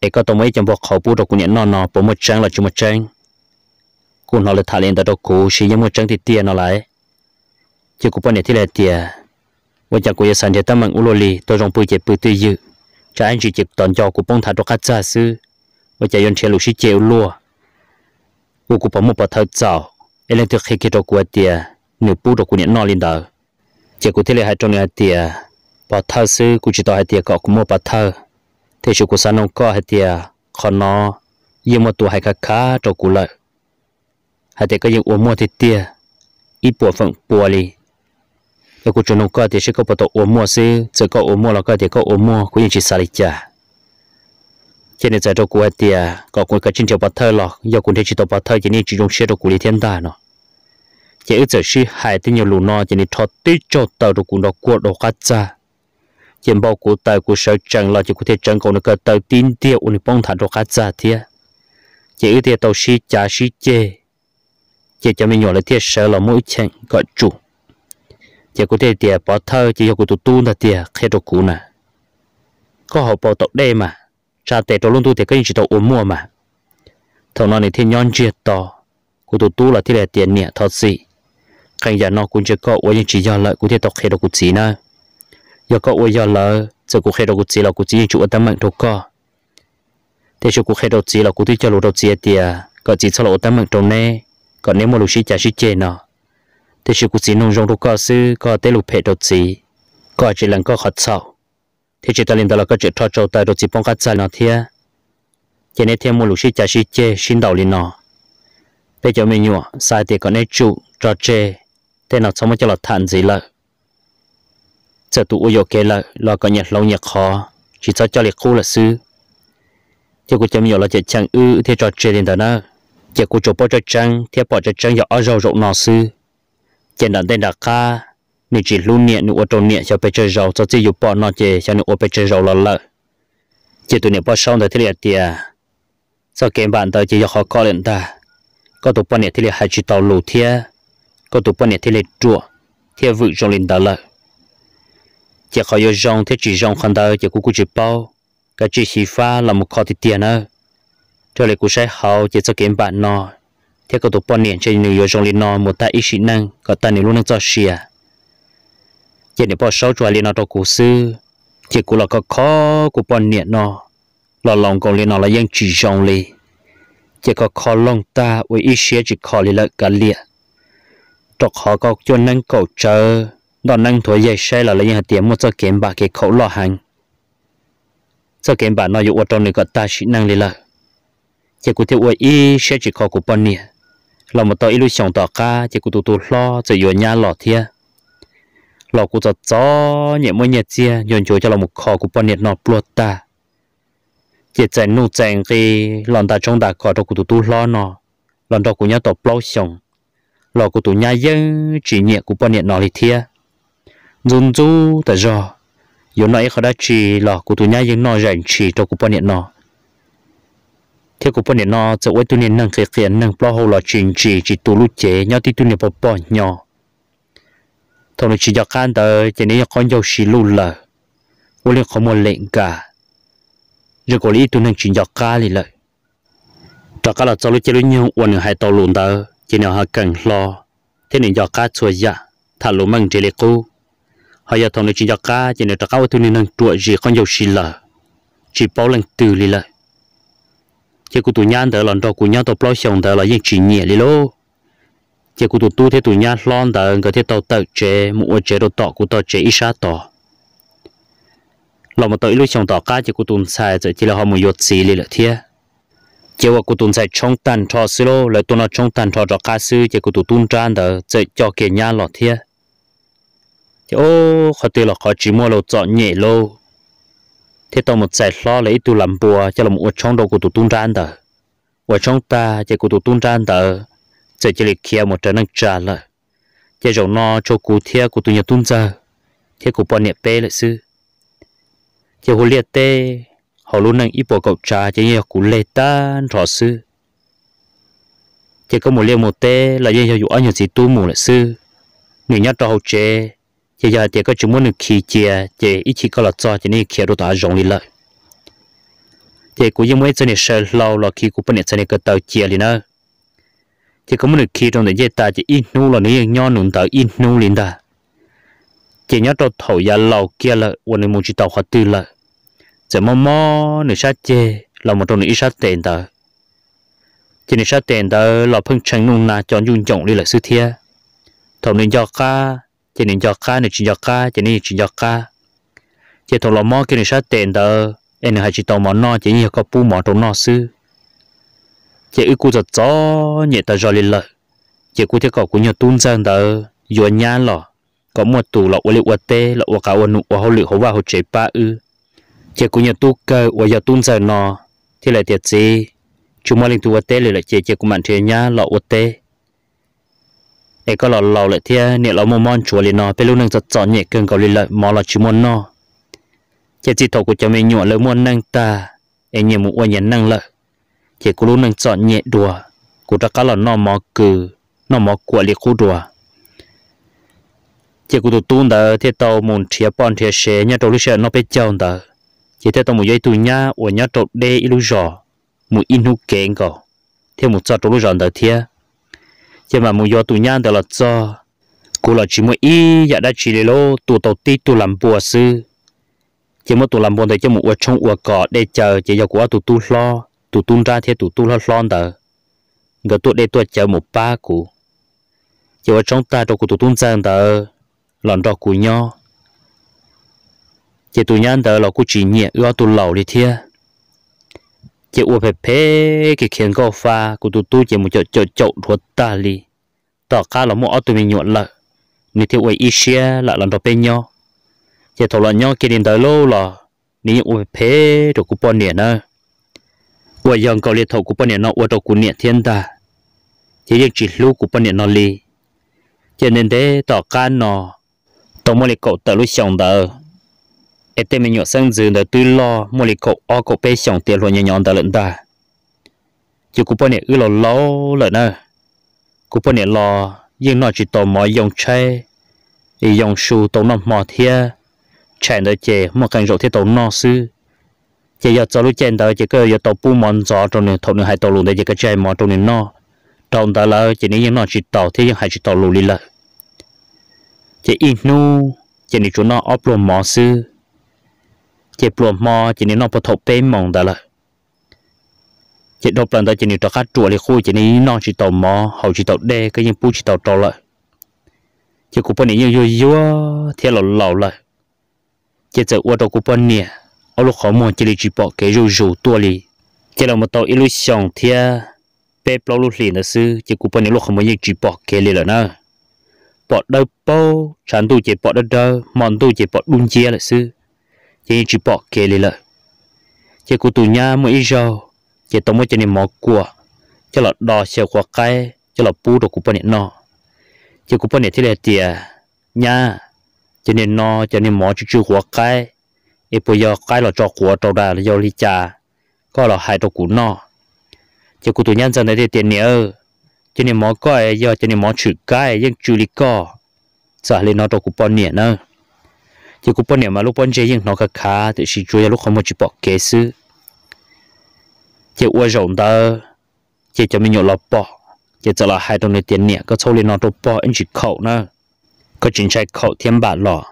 để có tổng mấy trong bộ khẩu bút độc cụ nhận nó nó bộ một trang là chỉ một trang cụ nói là thà lên đỡ độc cụ chỉ những một trang thì tiệt nó lại chứ cụ bọn này thì là tiệt ว่าจากกูจะสันเดตั้มมังอุโรลีตัวรองปุยเจ็บปุยตื้อยืด cho anh chị chụp toàn cho của bông thà cho khách xa và chạy yon chế lục sĩ chịu lùa vụ của bông một bà thợ chảo em lên thực khi kia cho của tiề nửa bút cho của nhận nọ lên đầu chỉ của thế là hai trong nhà tiề bà thợ xứ của chị tao hai tiề có của một bà thợ thế chú của sa nông có hai tiề còn nó yên một tuổi hai khá khá cho của lợi hai tiề có những uống mua thịt tiề ít bùa phận bùa lì là cô chủ nông cơ thì sẽ có bắt đầu ôm mua xí giờ có ôm mua là cơ thì có ôm mua cũng như chỉ xài chả cho nên giờ đâu của thì có cũng cái chân chiều bắt thơ là giờ cũng thấy chỉ tao bắt thơ cho nên chỉ dùng xe đâu của đi thiên đà nó chỉ ít giờ xí hai tiếng nhiều lùn nó cho nên thoát tít cho tàu đâu cũng nó của đó cắt ra chỉ bao của tài của sợ chẳng là chỉ có thể chẳng còn được tàu tin tiêu ôn bông thả đó cắt ra thế chỉ ít thì tàu xí chả xí chê chỉ cho mình nhỏ là thiết sợ là mỗi chuyện có chủ chỉ có thể tiền bỏ thơ chỉ có tụt tu là tiền khi đồ cũ nè có họ bỏ tộc đây mà cha tệ đồ luôn tu thì cái gì tàu ốm mua mà thằng nó này thì nhon chuyện to của tụt tu là thì là tiền nhẹ thật sự cảnh giờ nó cũng chỉ có ôi những chỉ do lợi của thì tộc khi đồ cũ gì nè giờ có ôi do lợi giờ cũng khi đồ cũ gì là cũng chỉ chủ ở tâm mạnh thôi co thế chú cũng khi đồ gì là cũng thì cho lũ đồ gì tiền còn chỉ cho lũ tâm mạnh trong này còn nếu mà lũ sĩ trả sĩ chê nó thế chỉ có chỉ nông rong đồ sư có thể lục hệ đồ chỉ có chỉ lần có khát sao Thế chỉ ta linh đó là có chỉ cho châu ta đồ chỉ phong khát sao nào thế cho nên thêm một lúc sĩ cha sĩ chế xin đạo linh nó bây giờ mình nhọ sai thì có nên chủ cho chế, thế nào xong mới cho là thản gì lợi giờ tụi ôi kê lợi là có nhật lâu nhặt khó chỉ cho cho liệt khu là sư Thế cô chấm nhỏ là chạy chẳng ư thế cho chế linh đó nè chỉ cô chụp bao cho trăng thế bao cho trăng giờ ở rau rộng nọ sư chỉ đàn đến đặc ca nụ chỉ luôn nè nụ ô tô nè cho bé chơi rầu cho chỉ dục bỏ nó chỉ cho nụ ô bé chơi rầu lờ lờ chỉ tụi nè bỏ xong rồi thì liệt à, tiề sau kém bạn tới chỉ cho khó coi lên ta có tụi bọn nhẹ thì liệt hai chỉ tàu lù thia có tụi bọn nhẹ thì liệt trụa thia vự trong lên đó lờ chỉ khó yêu rong thế chỉ rong khăn tới chỉ cú cú chỉ bao cái chỉ xì pha là một kho thì tiền nữa cho lại cú sẽ học chỉ sau kém bạn nó thế có tụ bọn niệm chơi nhiều trong liên nò một ta ít sĩ năng có ta nhiều luôn năng cho xìa chỉ để bỏ sáu chuột liên nò cho cổ sư chỉ cổ là có khó của bọn niệm nó là lòng còn liên nò là dân chỉ trong li chỉ có khó lòng ta với ít sĩ chỉ khó liên là cả liệt cho khó có cho năng cầu chờ đòn năng thổi dây xe là lấy những hạt tiền một cho kiếm bà cái khẩu lo hàng cho kiếm bà nói dụ ở trong này có ta sĩ năng li là chỉ có thể với ít sĩ chỉ khó của bọn niệm เรามาต่ออีลูสองต่อก้าจะกูตัวตัวล้อจะโยนยาหล่อเทียหล่อกูจะจ้อเนี่ยมันเนี่ยเจียโยนโจจะเราหมกคอกูปนเนี่ยนอปลดตาเจ็ดใจนู่แจงกีหลอนตาจงตาคอตัวกูตัวตัวล้อนอหลอนตัวกูเนี่ยต่อปลอสองหล่อกูตัวเนี่ยยังจีเนี่ยกูปนเนี่ยนอลิเทียจุนจูแต่จอโยนไหนเขาได้จีหล่อกูตัวเนี่ยยังนอแรงจีตัวกูปนเนี่ยนอ thế cũng bên này nó sẽ quay tu này nâng sẽ sẽ nâng bao hồ là chuyện chỉ chỉ tu lú chế nhau thì tu này bỏ bỏ nhỏ thằng nó chỉ cho can tới chỉ nên con dâu xì lú lờ vô liên không muốn lệnh cả rồi có lý tu nền chuyện cho ca thì lợi cho ca là cho lú chế lú nhau uốn hai tàu lùn tới chỉ nên họ cần lo thế nên cho ca xuôi dạ thả lú măng chỉ lệ cô họ giờ thằng nó chỉ cho ca chỉ nên cho ca tu này nâng tuổi gì con dâu xì lờ chỉ bao lần từ lì lợi chỉ cụ tụi nhang tới lần đó cụ nhang tàu plau xong tới là những chuyện nhẹ đi lô chỉ cụ tụi tu thế tụi nhang lon tới người thế tao tới chế mua chế đồ tọ cụ tàu chế ít sát tọ lòng mà tới lúc xong tọ cá chỉ cụ tụi xài rồi chỉ là họ mua yết xì đi là thiệt chỉ qua cụ tụi xài trong tàn trò xí lô lại tụi nó trong tàn trò cho cá sư chỉ cụ tụi tuôn tràn tới chơi cho kia nhang thiệt thế ô khó tiêu là khó chỉ mua lô chọn nhẹ lô thế tao một giải lo lấy tu làm bùa cho làm một trong đầu của tụ tung ran tờ ở trong ta chỉ của tuân tung ran tờ chỉ chỉ liệt kia một trận năng trả lời chỉ dòng nó cho cụ thia của tụ nhà tuân giờ thế của bọn nhẹ bê lại sư chỉ hồ liệt tê họ luôn năng ít bỏ cậu trà chỉ như cụ lê tan rõ sư chỉ có một liệt một tê là như hiệu dụng anh nhiều gì tu mù lại sư người nhát cho hậu chế giờ giờ thì có chúng muốn được khi chia thì ít chỉ có là cho thì nên khi đồ ta rộng đi lại thì cũng như mấy chân này sờ lâu là khi cũng bên này chân này cái tàu chia đi nữa chỉ có muốn được khi trong này giờ ta chỉ ít nu là nếu nhau nụ tàu ít nu liền ta chỉ nhớ đồ thổi giờ lâu kia là quên nên muốn chỉ tàu khó tư lại. chỉ mò mò nữa sát chê là một trong những sát tiền ta chỉ này sát tiền ta là phân chân nung na cho dung trọng đi lại sư thiê thầu nên cho ca chỉ nên giọt cá nên chỉ giọt cá chỉ nên chỉ giọt cá chỉ thằng lò mò kia nên sát tiền tờ, em hay chỉ tàu mò no chỉ như có pu mò trong no sư chỉ ư cú giật gió nhẹ ta rồi lên lợ, chỉ cú thế cọ cú nhiều tuôn tờ, đó anh nhá lò có một tủ lọ quay quạt tê lọ quạt cả quạt nụ quạt hậu lựu hậu vào hậu chế ba ư chỉ cú nhiều tu cơ quạt giờ tuôn sang no thì lại tiệt gì chúng mò lên tu quạt tê lại lại chỉ chỉ cú mặn thế nhá lọ quạt tê ai có lò lò lại thia nè lò mò mòn chùa liền nò, bên lúc nâng giật giọt nhẹ cơn cầu liền lợi mò lò chỉ muốn nò. chỉ chỉ thầu của cho mình nhọ lỡ muốn nâng ta ai nhẹ mụ quan nhẫn nâng lợi chỉ cú lúc nâng giọt nhẹ đùa cô ra cá lò nò mò cử, nò mò quạ liền khu đùa chỉ cú tụt tuôn đó thì tàu muốn chia bọn chia sẻ nhà tàu lúc nó biết chồng đó chỉ thế tàu muốn dây tụi nhá ở nhá tàu đê ilu giò muốn in hút kén cỏ thêm một giọt tàu lúc giòn đó thia chứ mà muốn do tụi nhang đó là cho cô là chỉ muốn ý giờ đã chỉ để lô tụi tàu tí tụi làm bùa sư chỉ muốn tụi làm bùa thì cho một uất trong uất cọ để chờ chỉ giờ của tụi tu lo tụi tu ra thì tụi tu lo lo đó người tụi để tụi chờ một ba cụ chỉ uất trong ta cho của tụi tu ra đó lòn đó của nhau chỉ tụi nhang đó là cô chỉ nhẹ do tụi lẩu đi thiệt chị uo phê phê cái khiến gò pha của tu tu chỉ một chỗ chỗ chỗ ruột ta li tỏ cá là mua ở tụi mình nhuận lợi nếu theo uo isia lại làm đồ bên nhau chỉ thầu loạn nhau kia điện tới lâu là nếu uo phê phê đồ của bọn nè nữa uo dòng cầu liệt thổ của bọn nè nó uo đồ của nè thiên ta chỉ riêng chỉ lưu của bọn nè nó li cho nên thế tỏ cá nó tổng một lấy cậu tới lúc xong đó ê tê mình nhọ sang dư đờ tư lo mua lì cậu o cậu bê xong tiền luôn nhẹ nhõm đờ lợn ta chú cú bò nè ư lo lâu lợn nè cú bò nè lo nhưng nó chỉ tò mò dòng chay ý dòng su tò nó mò thia chạy đờ chè mò càng rộ thia tò nó sư chè giờ cho lúc chen đờ chè cơ giờ tổ pu mòn gió trong nè thổ nè hai tò lùn đờ chè cơ chạy mò trong nè nó trong đờ lò chè nè nhưng nó chỉ tò thia nhưng hai chỉ tổ lùn đi lợ chè in nu chè nè chú nọ ốp lùn mò sư chế bùa mò chỉ nên nó bắt thọc bê mong đó là chế đọc lần đó chỉ nên đọc khát chuột thì khu chỉ nên nó chỉ tàu mò hậu chỉ tàu đê cái những bút chỉ tàu trâu lại chế cú bò này yêu yêu yêu thế là lâu lại chế giờ uo đầu cú bò này ở lúc khó mò chỉ để chỉ bỏ cái rù rù tua li chế là một tàu illusion thế bê bao lúc liền là sư chế cú bò này lúc khó mò chỉ bỏ cái li là nó bỏ đâu bao chẳng tu chỉ bỏ đâu đâu mòn tu chỉ bỏ đúng chia là sư chỉ chỉ bỏ kê lì lợi chỉ cụ tù nhà mỗi giờ chỉ tao mới cho nên mò cua cho là đò xe qua cái cho là bù đồ cụ bên nọ chỉ cụ bận thì là tiền nhà cho nên nọ cho nên mò chú chú qua cái ít bây giờ cái là cho của tao đã là do cha có là hai đồ cụ nọ chỉ cụ tù nhà giờ này thì tiền nữa cho nên mò coi giờ cho nên mò chữ cái nhưng chú lý co trả lên nó đồ cụ bên nè nữa chỉ cũng bao nhiêu mà lúc bọn chơi những nó khá khá thì chỉ chơi lúc không một chỉ bỏ kế sư chỉ uo rộng đó chỉ cho mình nhiều là bỏ chỉ cho là hai đồng tiền nè, có số lên nó đâu bỏ anh chỉ khẩu nữa có chính sách khẩu thêm bạn lọ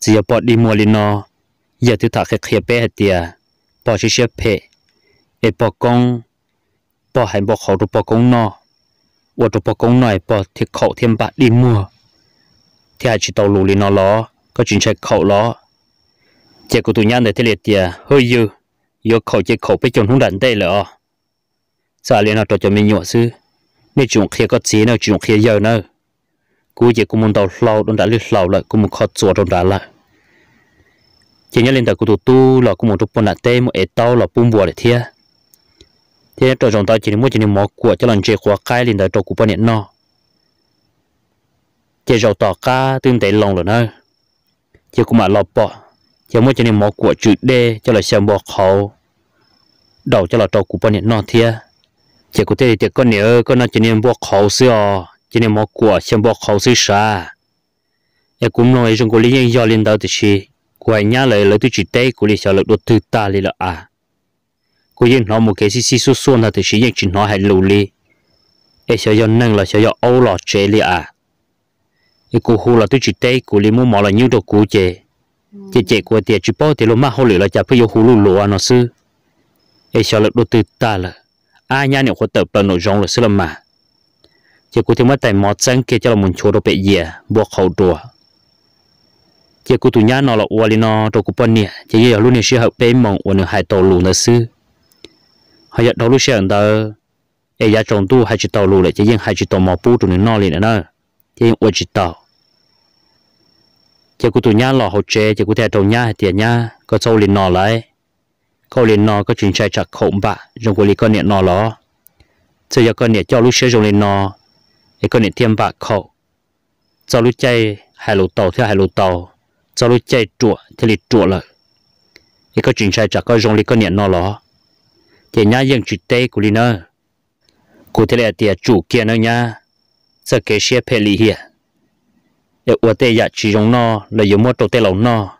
chỉ bỏ đi mua lên nó giờ thứ thà cái khía bé hết tiệt bỏ chỉ xếp phe để e bỏ công bỏ hành bỏ khẩu đâu bỏ công nó uo đâu bỏ công này bỏ e thì khẩu thêm bạn đi mua thì chỉ tàu lù lên nó có chuyện chạy khẩu lo, chè của tụi nhân để thế liệt tiề à, hơi dư vô khẩu chè khẩu bị chồng không đặt đây là, sao liền học trò cho mình nhọ sư nên chuyện kia có gì nào chuyện kia giờ nữa cú chè của muốn tàu lâu đông đã lướt lâu lại cũng muốn khó chuột đông đã lại chỉ nhớ lên tàu của tụi tu là cũng muốn tụi bọn đây một ít tàu là bung bùa để thia thế trò chúng ta chỉ muốn chỉ nên mò của cho lần chơi qua cái lên tàu trò của bọn nó chỉ giàu tỏ ca tương tự lòng rồi nữa chỉ có mà lọp bỏ chỉ mới cho nên mỏ của chữ đê cho là xem bò khẩu đầu cho là trâu của bọn non thia chỉ có thể thì con nhớ con nó cho nên bò khẩu xưa cho nên mỏ của xem bò khẩu xưa sa, em cũng nói trong cái lý do do lên đầu thì gì của anh nhá lời lời tôi chỉ tây của lý do lời đột thứ ta lý là à của yên nó một cái xí xí xô xô là thì chỉ yên chỉ nó hay lù li em sẽ do nâng là sẽ do ấu lọ chế li à cô hồ là tôi chỉ tay cô lấy mua mỏ là nhiêu đồ cô chè chè chè của tiệt chỉ bao thì lô má hồ lửa là chả phải yêu hù lù lù à nó sư cái sao lại đồ từ ta là ai nhá nếu có tập bằng nội dung là sư làm mà chè cô thì mất tài mọt sáng kia cho là muốn chúa đồ bẹ dìa buộc khẩu đồ, chè cô tụi nhá nó là uali nó đồ của bọn nè chè giờ luôn nè sư học bé mong uali nó hai tàu lù nó sư hay giờ đâu lúc sáng đó ai giờ trồng tu hai chỉ tàu lù lại chè riêng hai chỉ tàu mỏ pu tụi nó liền nữa chè riêng uali chỉ tàu chỉ cụ tụi nhá lò hậu chế chỉ cụ thể đầu nhá tiền nhá có sâu liền nọ lại có liền nọ có chuyện chạy chặt khổng bạ dùng của lì con niệm nọ lọ chỉ giờ con niệm cho lúc xe dùng liền nọ thì con niệm tiêm bạc khẩu cho lúc chạy hai lỗ tàu theo hai lỗ tàu cho lúc chạy trụ thì lì trụ lại thì có chuyện chạy chặt có dùng lì con niệm nọ lọ tiền nhá dừng chỉ tê của lì nơ cụ thể là tiền chủ kia nữa nhá sẽ kế xe phê lý hiền giờ ủa tê giờ chỉ dùng nó là giờ mua trâu tê lẩu nó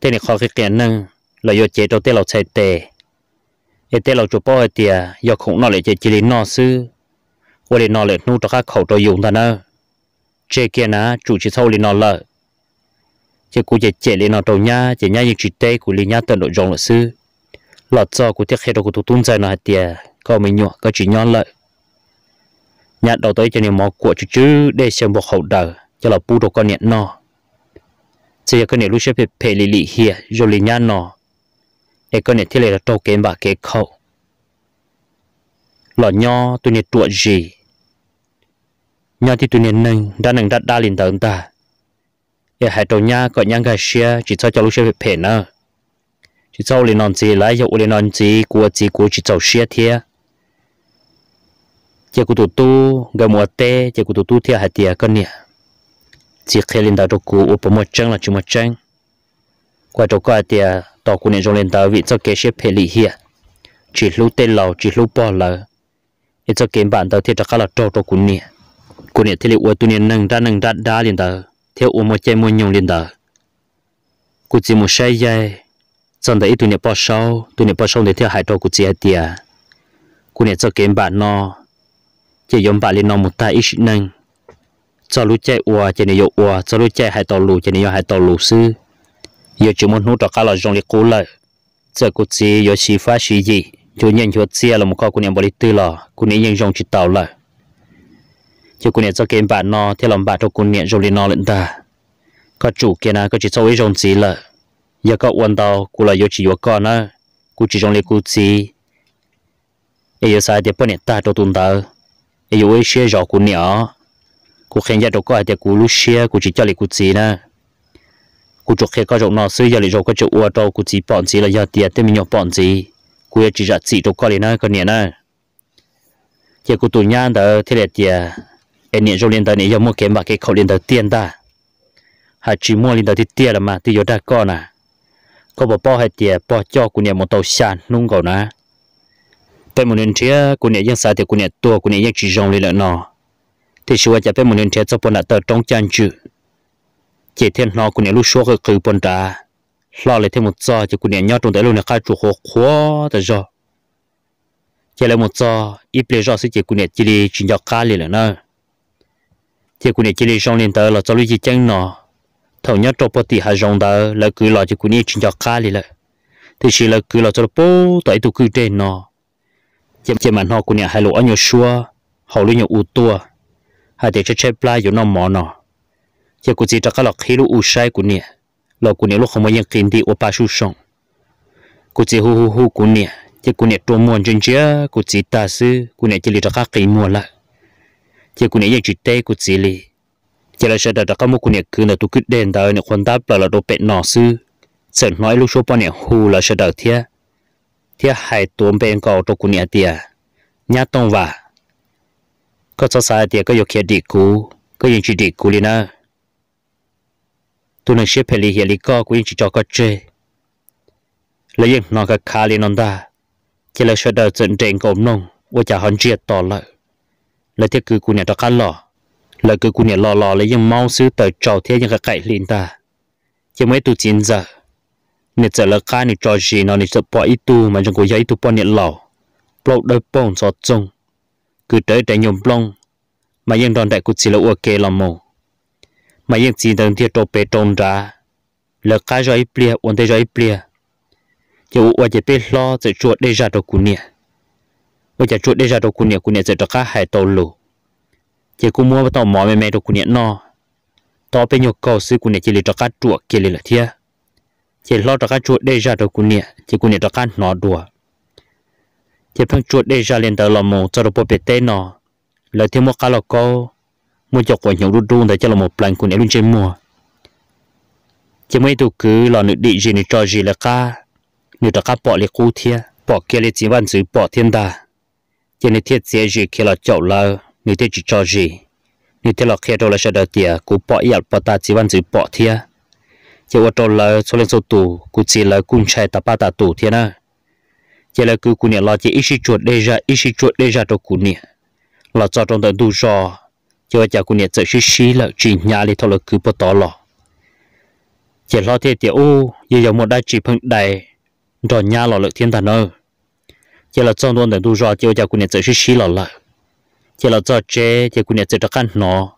tê này khó cái kẹn nâng là giờ chế trâu tê lẩu chạy tê giờ tê lẩu chụp bao hết tiệt giờ cũng nó lại chế chỉ đến nó sư ủa để nó lại nuôi cho các khẩu trâu dùng ta nữa chế kia ná chủ chỉ sau lên nó lợ chế cú chế chế lên nó đầu nhá chế nhá như chỉ tê của lên nhá tận độ dùng là sư lọt cho của tiếc khi đâu của tụt tung dài nó hết tiệt có mình nhọ có chỉ nhon lợi nhặt đầu tới cho nên mò của chú chứ để xem bộ hậu đời cho là bù đồ con nhện nọ chỉ có nhện lúc sẽ bị phê lì lì hìa rồi lì nhăn nọ để con nhện thì lại là trâu kém và kế khẩu lọ nho tôi nhện trụ gì nho thì tôi nhện nâng đã nâng đã đa liền tận ta để hai trâu nha có nhang gà xia chỉ cho cho lúc sẽ bị phê nữa chỉ cho liền non gì lại dụ liền non gì của gì của chỉ cho xia thiệt chỉ có tụt tu gần mùa tê chỉ có tụt tu thiệt hai tiệt con nhện chỉ khi lên tàu cho cụ ô bố một chân là chú một chân qua chỗ coi thì tàu cụ này trong lên tàu vì cho kế xếp hệ lý hiệp chỉ lúc tên lầu chỉ lúc bỏ lờ để cho kiếm bạn tàu thiết cho các là trâu trâu cụ này cụ này thiết liệu ô tu này nâng ra nâng ra đá lên tàu thiết ô một chơi mua nhung lên tàu cụ chỉ một sai dây xong đấy tu này bỏ sau tu này bỏ sau để thiết hai trâu cụ chỉ tiệt cụ này cho kiếm bạn nó chỉ dùng bạn lên nó một tay ít nâng cho lu che ua chỉ này ua cho lu che hai tàu lu chỉ này hai tàu lu sư giờ chúng muốn hút cho cá là trong lịch cũ lại giờ cô chỉ giờ chỉ phá chỉ gì chú nhận cho chia là một câu cô nhận bỏ đi tư là cô nhận nhận trong chỉ tàu lại chú cô nhận cho kênh bạn nó theo lòng bạn cho cô nhận trong lịch nó lên ta có chủ kia na có chỉ sâu ấy trong chỉ là giờ có quan tàu cô là giờ chỉ có con á cô chỉ trong lịch cũ chỉ ấy giờ sai thì bọn ta cho tụi ta ấy giờ ấy sẽ rõ cô nhận กูเขียนยาดก็อาจจะกูรู้เชียกูจีเจ้าหลีกูจีนะกูจกเขียก็จกนอซื้อยาหลีจกก็จะอ้วนโตกูจีปอนจีแล้วยาเตียเต็มมีหยกปอนจีกูจะจีจัดจีดก็เลยนะก็เนี่ยนะเจ้ากูตุนย่านเด้อที่เดียเตียเอ็นเนี่ยจะเรียนตอนนี้ยามัวเก็บบักเก็บเขาเรียนเด้อเตียนได้หาจีมัวเรียนเด้อที่เตียละมาที่ยอดได้ก็นะก็บอกป้อให้เตียป้อจ่อกูเนี่ยมันโตชานนุ่งก่อนนะเป็นมันเชียกูเนี่ยยังสายแต่กูเนี่ยตัวกูเนี่ยยังจีจงเลยละเนาะ thì sửa cho bên một nền thế cho bọn đã tờ trong chân chữ chỉ thiên nó cũng nên lúc số cái cứ bọn đã lo lại thêm một giờ chỉ cũng nên nhau trong đấy luôn là khai chủ hộ khóa thật do chỉ là một giờ ít bây giờ sẽ chỉ cũng nên chỉ đi chuyển cho cá liền là nó chỉ cũng nên chỉ đi trong liền tới là cho lúc gì chân nó thầu nhớ trong bọn thì hai dòng đó là cứ lo chỉ cũng nên chuyển cho cá liền là thì chỉ là cứ lo cho bố tại tụ cứ trên nó chỉ chỉ mà nó cũng nên hai lũ anh nhau xua hầu lũ nhau u tua หาเดชเช็ดปลาอยู่นอหมอนอเย้ากูจีจะก็หลอกให้รู้อุใช้กูเนี่ยหลอกกูเนี่ยลูกขโมยยังกินดีอุปาชูชงกูจีฮูฮูฮูกูเนี่ยจากูเนี่ยตัวมวนจนเจียกูจีตาซื้อกูเนี่ยจะลีจะก็กินมวนละจากูเนี่ยยังจิตเต้กูจีลีจะเราเชืดอดตะก็มุกูเนี่ยคือในตุกิดเดินดาวเนี่ยคนตาเปล่าเราโดเป็ดหนอซื้อเสร็จน้อยลูกชัวปเนี่ยฮูเราเชด่อเทียเทียหายตัวเป็นเกาตัวกูเนี่ยเตียญาตงว่าก็จะสายเดียก็ยกเขียดีกูก็ยังจีดีกูเลยนะตัวนึงเชื่อเพลีเฮลิก็กูยังจีจอก็เจแล้วยังนอนกับคาลีนอนได้จะเลยชดเดอร์จนเจงกับน้องว่าจะหันเจียต่อละแล้วที่คือกูเนี่ยตะกันหรอแล้วคือกูเนี่ยรอรอแล้วยังเมาซื้อเต่าเจ้าเทียยังกระไก่ลินตาจะไม่ตัวจริงจ้ะเนี่ยจะละกาเนี่ยจอจีนอนเนี่ยจะปล่อยตัวมันจะกูย้ายตัวปอนเนี่ยเหล่าปลอกได้ป้องสอดจง cứ tới đại nhom plong mà yên đòn đại cụ chỉ là ok làm mồ mà yên chỉ đơn thiết đồ bê tông ra là cá rồi plea, ổn thế rồi plea, giờ u ở bê lo sẽ chuột để ra đồ cún nè ở giờ chuột để ra đồ cún nè cún nè sẽ cho cá hải tàu lù giờ cụ mua bắt đầu mò mè mè đồ cún nè nó, tàu bê nhục câu sư cún nè chỉ là cho cá chuột kia là thiệt giờ lo cho cá chuột để ra đồ cún nè chỉ cún nè cho cá nó đùa chỉ phong chuột để ra liền tờ lò mồ cho đồ bộ bể tê nọ là thêm một cá lò cô mua chọc quả nhậu đu đu để cho lò một plan của nếu lên trên mùa chỉ mấy tụ cứ lò nữ đi gì nữ cho gì là cá nữ đã cá bỏ lấy cú thia bỏ kia lì chỉ văn chữ bỏ thiên đà chỉ nữ thiết dễ gì khi lò chậu là nữ thiết chỉ cho gì nữ thiết lò kia đồ là sợ đầu tiệt cú bỏ yểu bỏ ta chỉ văn chữ bỏ thia chỉ ở đâu là số lên số tù cú chỉ là cung chạy tập ba tạ tù thiên à chỉ là cứ nè, là chỉ ít chuột đây ra ít chuột đây ra cho cún là cho trong tận đủ cho cho cha nè chỉ xí xí là chỉ nhà đi thôi là cứ bắt to lo, chỉ là thế thì ô giờ giờ một đại chỉ phun đại rồi nhà lọ lực thiên thần ơi chỉ là trong tận đủ cho cho cha cún chỉ xí xí lọ là chỉ là cho chế chỉ nè chỉ cho khăn nó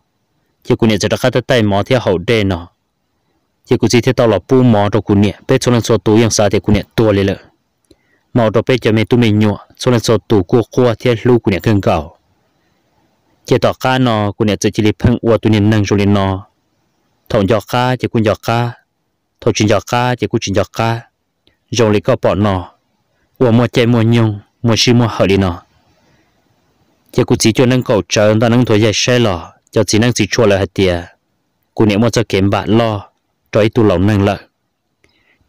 chỉ nè chỉ cho khăn tay mỏ thì hậu đê nó chỉ cún chỉ theo tao là pu mỏ cho cún bé cho nên số túi yang sa thì nè tua lên rồi màu đồ bê cho mình tụi mình nhọ số lần số tủ cua cua thiết lưu của nhà thương cầu chỉ tỏ cá nó của nhà chỉ chỉ phân ua tụi mình nâng số lên nó thầu giò cá chỉ cũng giò cá thầu chuyện giò cá chỉ cũng chuyện giò cá rồi lấy có bỏ nó ua mua chơi mua nhung mua xí mua hở đi nó chỉ cũng chỉ cho nâng cầu chờ ta nâng thôi dạy xe lò cho chỉ nâng chỉ chua lại hạt tiền của nhà mua cho kiếm bạn lo trói tụ lòng nâng lợi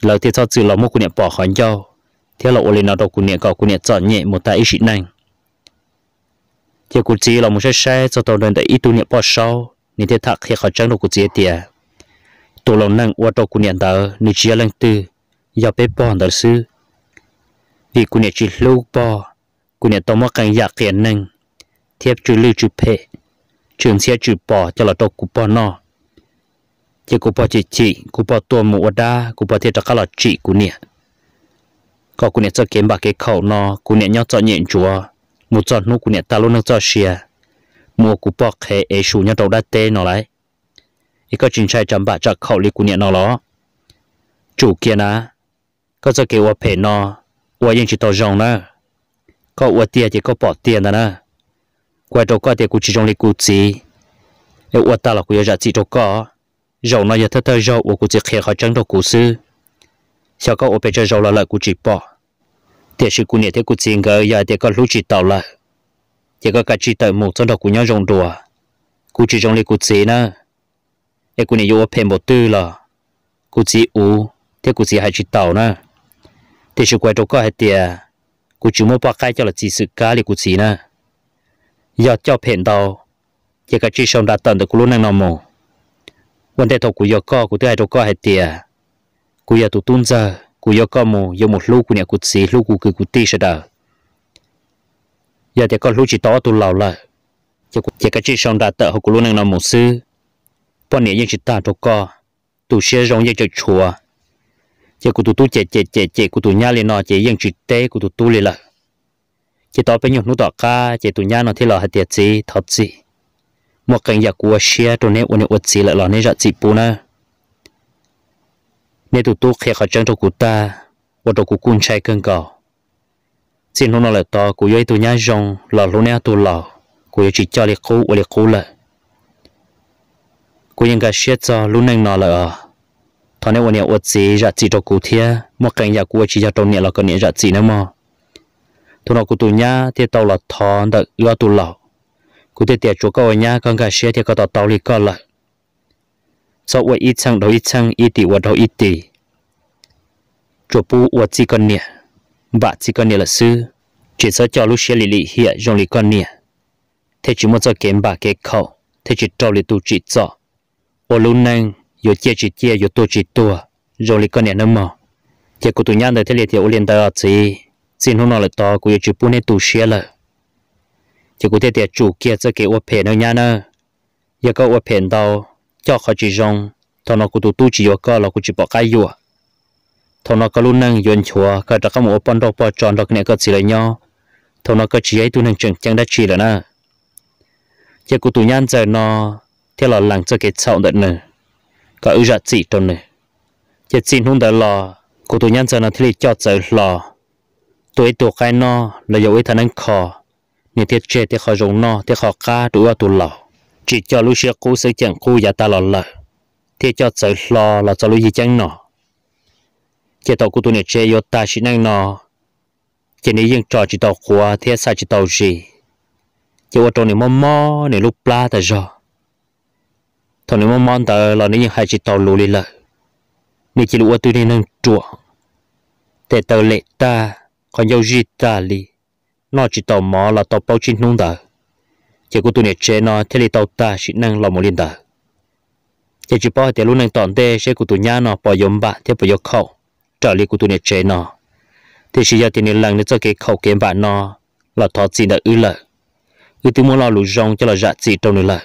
lợi thì sau chỉ lòng mua của nhà bỏ khỏi nhau thế là ôi nào đó cũng nhẹ có cũng nhẹ chọn nhẹ một tay ít này thì cũng chỉ là một cái xe cho tàu đơn để ít tu nhẹ bao sau nên thế thắc khi khó chăng được cũng chỉ tiệt à, tôi lòng năng qua đâu cũng nhẹ đó nên chỉ là từ giờ bé bỏ đó sư vì cũng nhẹ chỉ lâu bỏ cũng nhẹ tàu mà càng giả kiện năng thiếp chữ lưu chữ phê trường xe chữ bỏ cho là tàu cũng bỏ nó thì cũng bỏ chỉ chỉ cũng bỏ tua mũ đa cũng bỏ thiệt là các là chỉ cũng nhẹ có cụ nhận cho kiếm bà cái khẩu nó cụ nè nhau cho nhện chúa một cho nó cụ nè ta luôn nó cho xìa mua cụ bọc hệ ế xù nhau đầu đã tê nó lại ý có chính trai chấm bà cho khẩu lý cụ nè nó đó chủ kia ná có cho kêu phê nó ua yên chỉ tao rong nè có ua tiền thì có bỏ tiền nè quay đầu có tiền cụ chỉ trong lý cụ chỉ ê ua ta là cụ yêu giá trị đâu có rong nó giờ thơ thơ rong ua cụ chỉ khé khó chân đâu cụ sư 小狗我被这揉了了，估计爆。thì sự của nhiệt thế của chiến gỡ giờ thì có lúc chỉ tàu là thì có cả chỉ tàu một số đầu của nhau rồng đùa của chỉ trong lấy của chiến nữa thế của này vô phèn một tư là của chỉ u thế của chỉ hai chỉ tàu nữa thì sự quay đầu có hai tiền của chỉ mua bao cái cho là chỉ sự cá lấy của chiến nữa giờ cho phèn tàu thì có chỉ xong đã tận được của luôn năng nào mồ vấn đề thuộc của giờ co của thứ hai đầu co hai tiền của giờ tụt tuôn giờ cú yo có mù yo một lúc cú nè cú xí lúc cú cứ cú tì sẽ đỡ giờ thì có lúc chỉ to tu lâu lại chỉ chỉ cái chỉ xong đã tự học cú luôn năng một sư bọn nè những chỉ ta đâu co, tu sẽ rong những chỉ chùa chỉ cú tu tu chè chè chè chè cú tu nhá lên nó chè những chỉ té cú tu tu lên là, chỉ tao bên nhung nút đỏ ca chỉ tu nhá nó thì là hạt tiệt gì thọt gì một cảnh giác của xe tu nè u nè uất gì lại là nè rạ gì bu nè nên tụt tụt khi họ chân cho cụ ta và cho cụ cun chạy cơn cò xin hôm nào là to cụ yêu tụi nhá rong là lúc nào tụi lò cụ yêu chỉ cho liệt cũ và liệt Cú là cụ yên cả xét cho lúc nãy nó là ở thằng này วัน uất gì ra chỉ cho cụ thia mà cảnh nhà cụ chỉ cho trong nhà là cái nhà ra chỉ nữa mà thằng nào cụ tụi nhá thì tao là thằng đã yêu tụi lò cụ tiệt tiệt chỗ câu nhà con cả xét thì có tao tao liệt con lại cho wa ít chăng đó ít chăng ít tỷ wa đó ít tỷ cho bu wa chỉ con nè và chỉ con nè là sư chỉ cho cho lúc xe lì lì hiện dòng lì con nè thế chỉ muốn cho kiếm bà cái khẩu thế chỉ cho lì tu chỉ cho ô lúc nang yo chia chỉ chia yo tu chỉ tu dòng lì con nè nó mò chỉ cụ tụi nhang đời thế lì thì ô liền đời chỉ xin hôm nào là to của yo chỉ bu nè tu xe là chỉ cụ thể thì chủ kia cho cái ô phe nó nhang nó giờ có ô phe đâu cho khó chỉ rong thằng nó cũng tụ tu chỉ vào cơ là cũng chỉ bỏ cái vô à. thằng nó có luôn năng yến chùa cái đó có một bọn đồ bỏ tròn đó này có gì lại nhau thằng nó có chỉ ấy tu năng chẳng chẳng đã chỉ là nè chỉ cũng tụ nhăn giờ nó theo là lặng cho cái sau đợt nữa cái ưu dạ chỉ trong này, cái xin hôn đợt là cũng tụ nhăn giờ nó thì cho giờ là tuổi tuổi cái nó là dấu ấy thằng anh khó nên thiết chế thiết khó dùng nó thiết khó ca đủ ở tụ lão chỉ cho lúc xưa cố sẽ chẳng cố giả ta lò lờ thế cho sợ lo là cho lúc gì chẳng nọ chỉ tàu của tôi này chế yo ta chỉ năng nọ chỉ này riêng trò chỉ tàu của thế sao chỉ tàu gì chỉ ô tô này mò mò này lúc pla ta rồi thằng này mò mò ta là này riêng hai chỉ tàu lù lì lờ này chỉ lúa tôi này năng chuột thế tàu lệ ta còn dâu gì ta li nó chỉ tàu mò là tàu bao chín nung đời chỉ có tụi này chế nó thế thì tàu ta chỉ năng lò một liên tờ chỉ chỉ bỏ thì luôn năng tòn tê sẽ của tụi nhà nó bỏ yếm bả thế bỏ yếm khẩu trở lại của tụi này nó thì chỉ giờ thì nên lần nữa cho cái khẩu kiếm bả nó là thọ gì đã ư lợ ư tụi muốn lo lũ rong cho là dạ gì trong nữa lợ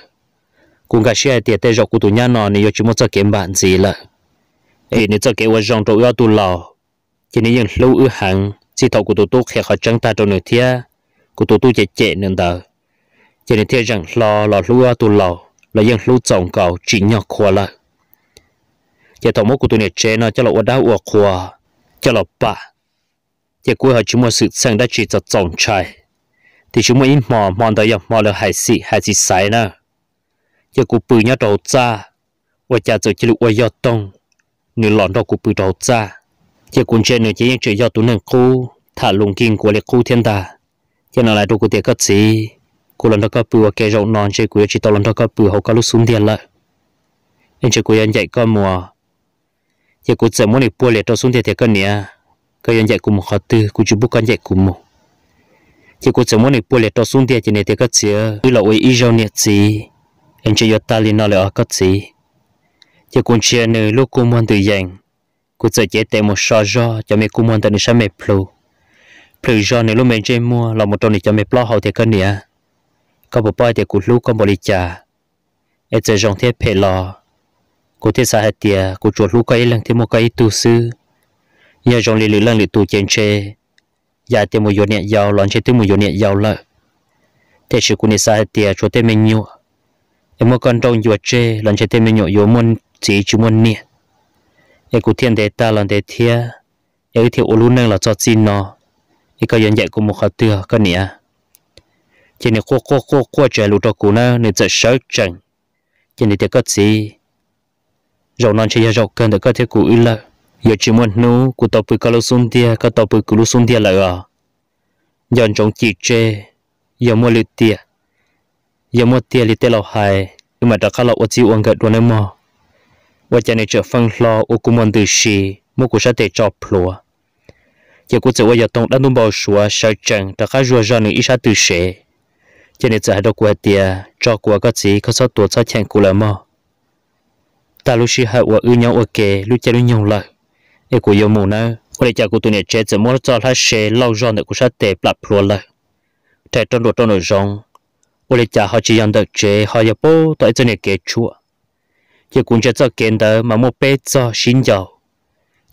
cũng cả xe thì tê dọc của tụi nhà nó nên chỉ muốn cho kiếm bạn gì lợ ấy nên cho cái vợ rong trong yêu tụi lò chỉ nên những lâu ư hàng chỉ thọ của tụi tôi khẽ khó chẳng ta trong nửa thia của tụi tu chạy chạy nên tờ chỉ nên thế rằng lo lo lúa tu lò là dân lúa trồng cầu chỉ nhỏ khoa là chỉ tổng mốc của tụi này chế nó cho là ở đá ở khoa cho là ba chỉ cuối họ chúng mua sự sang đã chỉ cho trồng trái thì chúng mua ít mò mò tới giờ mò là hải sĩ hải sĩ sai nè chỉ cụ bự nhá đầu ra và cha rồi chỉ lụ ở giờ tông nửa lọn đầu cụ bự đầu ra chỉ cuốn trên nửa chỉ những chuyện do tu nàng cô thả lùng kinh của lệ cô thiên ta chỉ nó lại đâu có tiền cất gì cô lần đó có bùa kê rộng non chơi của chỉ tao lần đó có bùa hậu có lúc xuống tiền lại nên chơi của anh dạy có mùa giờ cô sợ muốn đi bùa liệt tao xuống tiền thì cần nè cái anh dạy cùng một khó tư cô chụp bút cái dạy cùng một giờ cô sợ muốn đi bùa liệt tao xuống tiền thì này thì cái gì cứ là ôi ý rau nhiệt gì anh chơi yo ta liền nó là cái gì giờ cô chơi nữa lúc cô muốn tự dành cô sợ chế tệ một sò ro cho mẹ cô muốn tận đi sáng mẹ plu plu ro này lúc mẹ chơi mua là một trong này cho mẹ plo hậu thì cần nè có bộ bài để cụ lũ có bộ lý trả ở giờ dòng thế phê lò cụ thế xã hạt tiề cụ chuột lũ có ý lần thế mua có ý tu sư nhờ dòng lý lữ lần lý tu chén chê giả tiền một yến nhẹ giàu lon chê tiền một yến nhẹ giàu lợ thế sự cụ này xã hạt tiề chuột thế mình nhụa em mua con rong yuột chê lon chê tiền mình nhụa yếu muốn chỉ chú muốn nhẹ em cụ thiên thế ta lon thế thiên em thì ô lũ nâng là cho xin nó em có yến dạy của một khó tựa con nhỉ chỉ nên qua qua qua qua chạy lụt cũ nè nên chạy sớm chẳng chỉ nên để có gì rồi non chỉ cho cần để có thể cũ ít là giờ chỉ muốn nu, cú tập bự cá lô xuống tia cá tàu bự cú lô xuống tia là à giờ trồng chỉ chê giờ mua lụt tiệt, giờ mua tiệt lụt tia lâu hai nhưng mà đã khá là ở chỉ uống cái đồ này mà và chỉ nên chờ phân lo ô cú muốn từ gì mua cú sẽ để cho plua giờ cú chỉ ว่า giờ tông đã nung bao sủa sợ chẳng đã khá rùa ra nữa ít sẽ từ sẻ cho nên giờ hai đứa quẹt tiề cho của các chị có số tuổi sao chèn cù là mà ta lúc xí hai vợ ư nhau ok lúc chơi lúc nhau lại em của yêu mù nữa có lẽ cha của tụi này chết giờ mỗi cho hai xe lâu rồi nữa của sát tệ bạc lúa lại trẻ trong đồ trong nội rong có lẽ cha họ chỉ nhận được chế họ nhập bố tại trên này kế chua chỉ cũng chỉ cho kiến đó mà mua bé cho xin giàu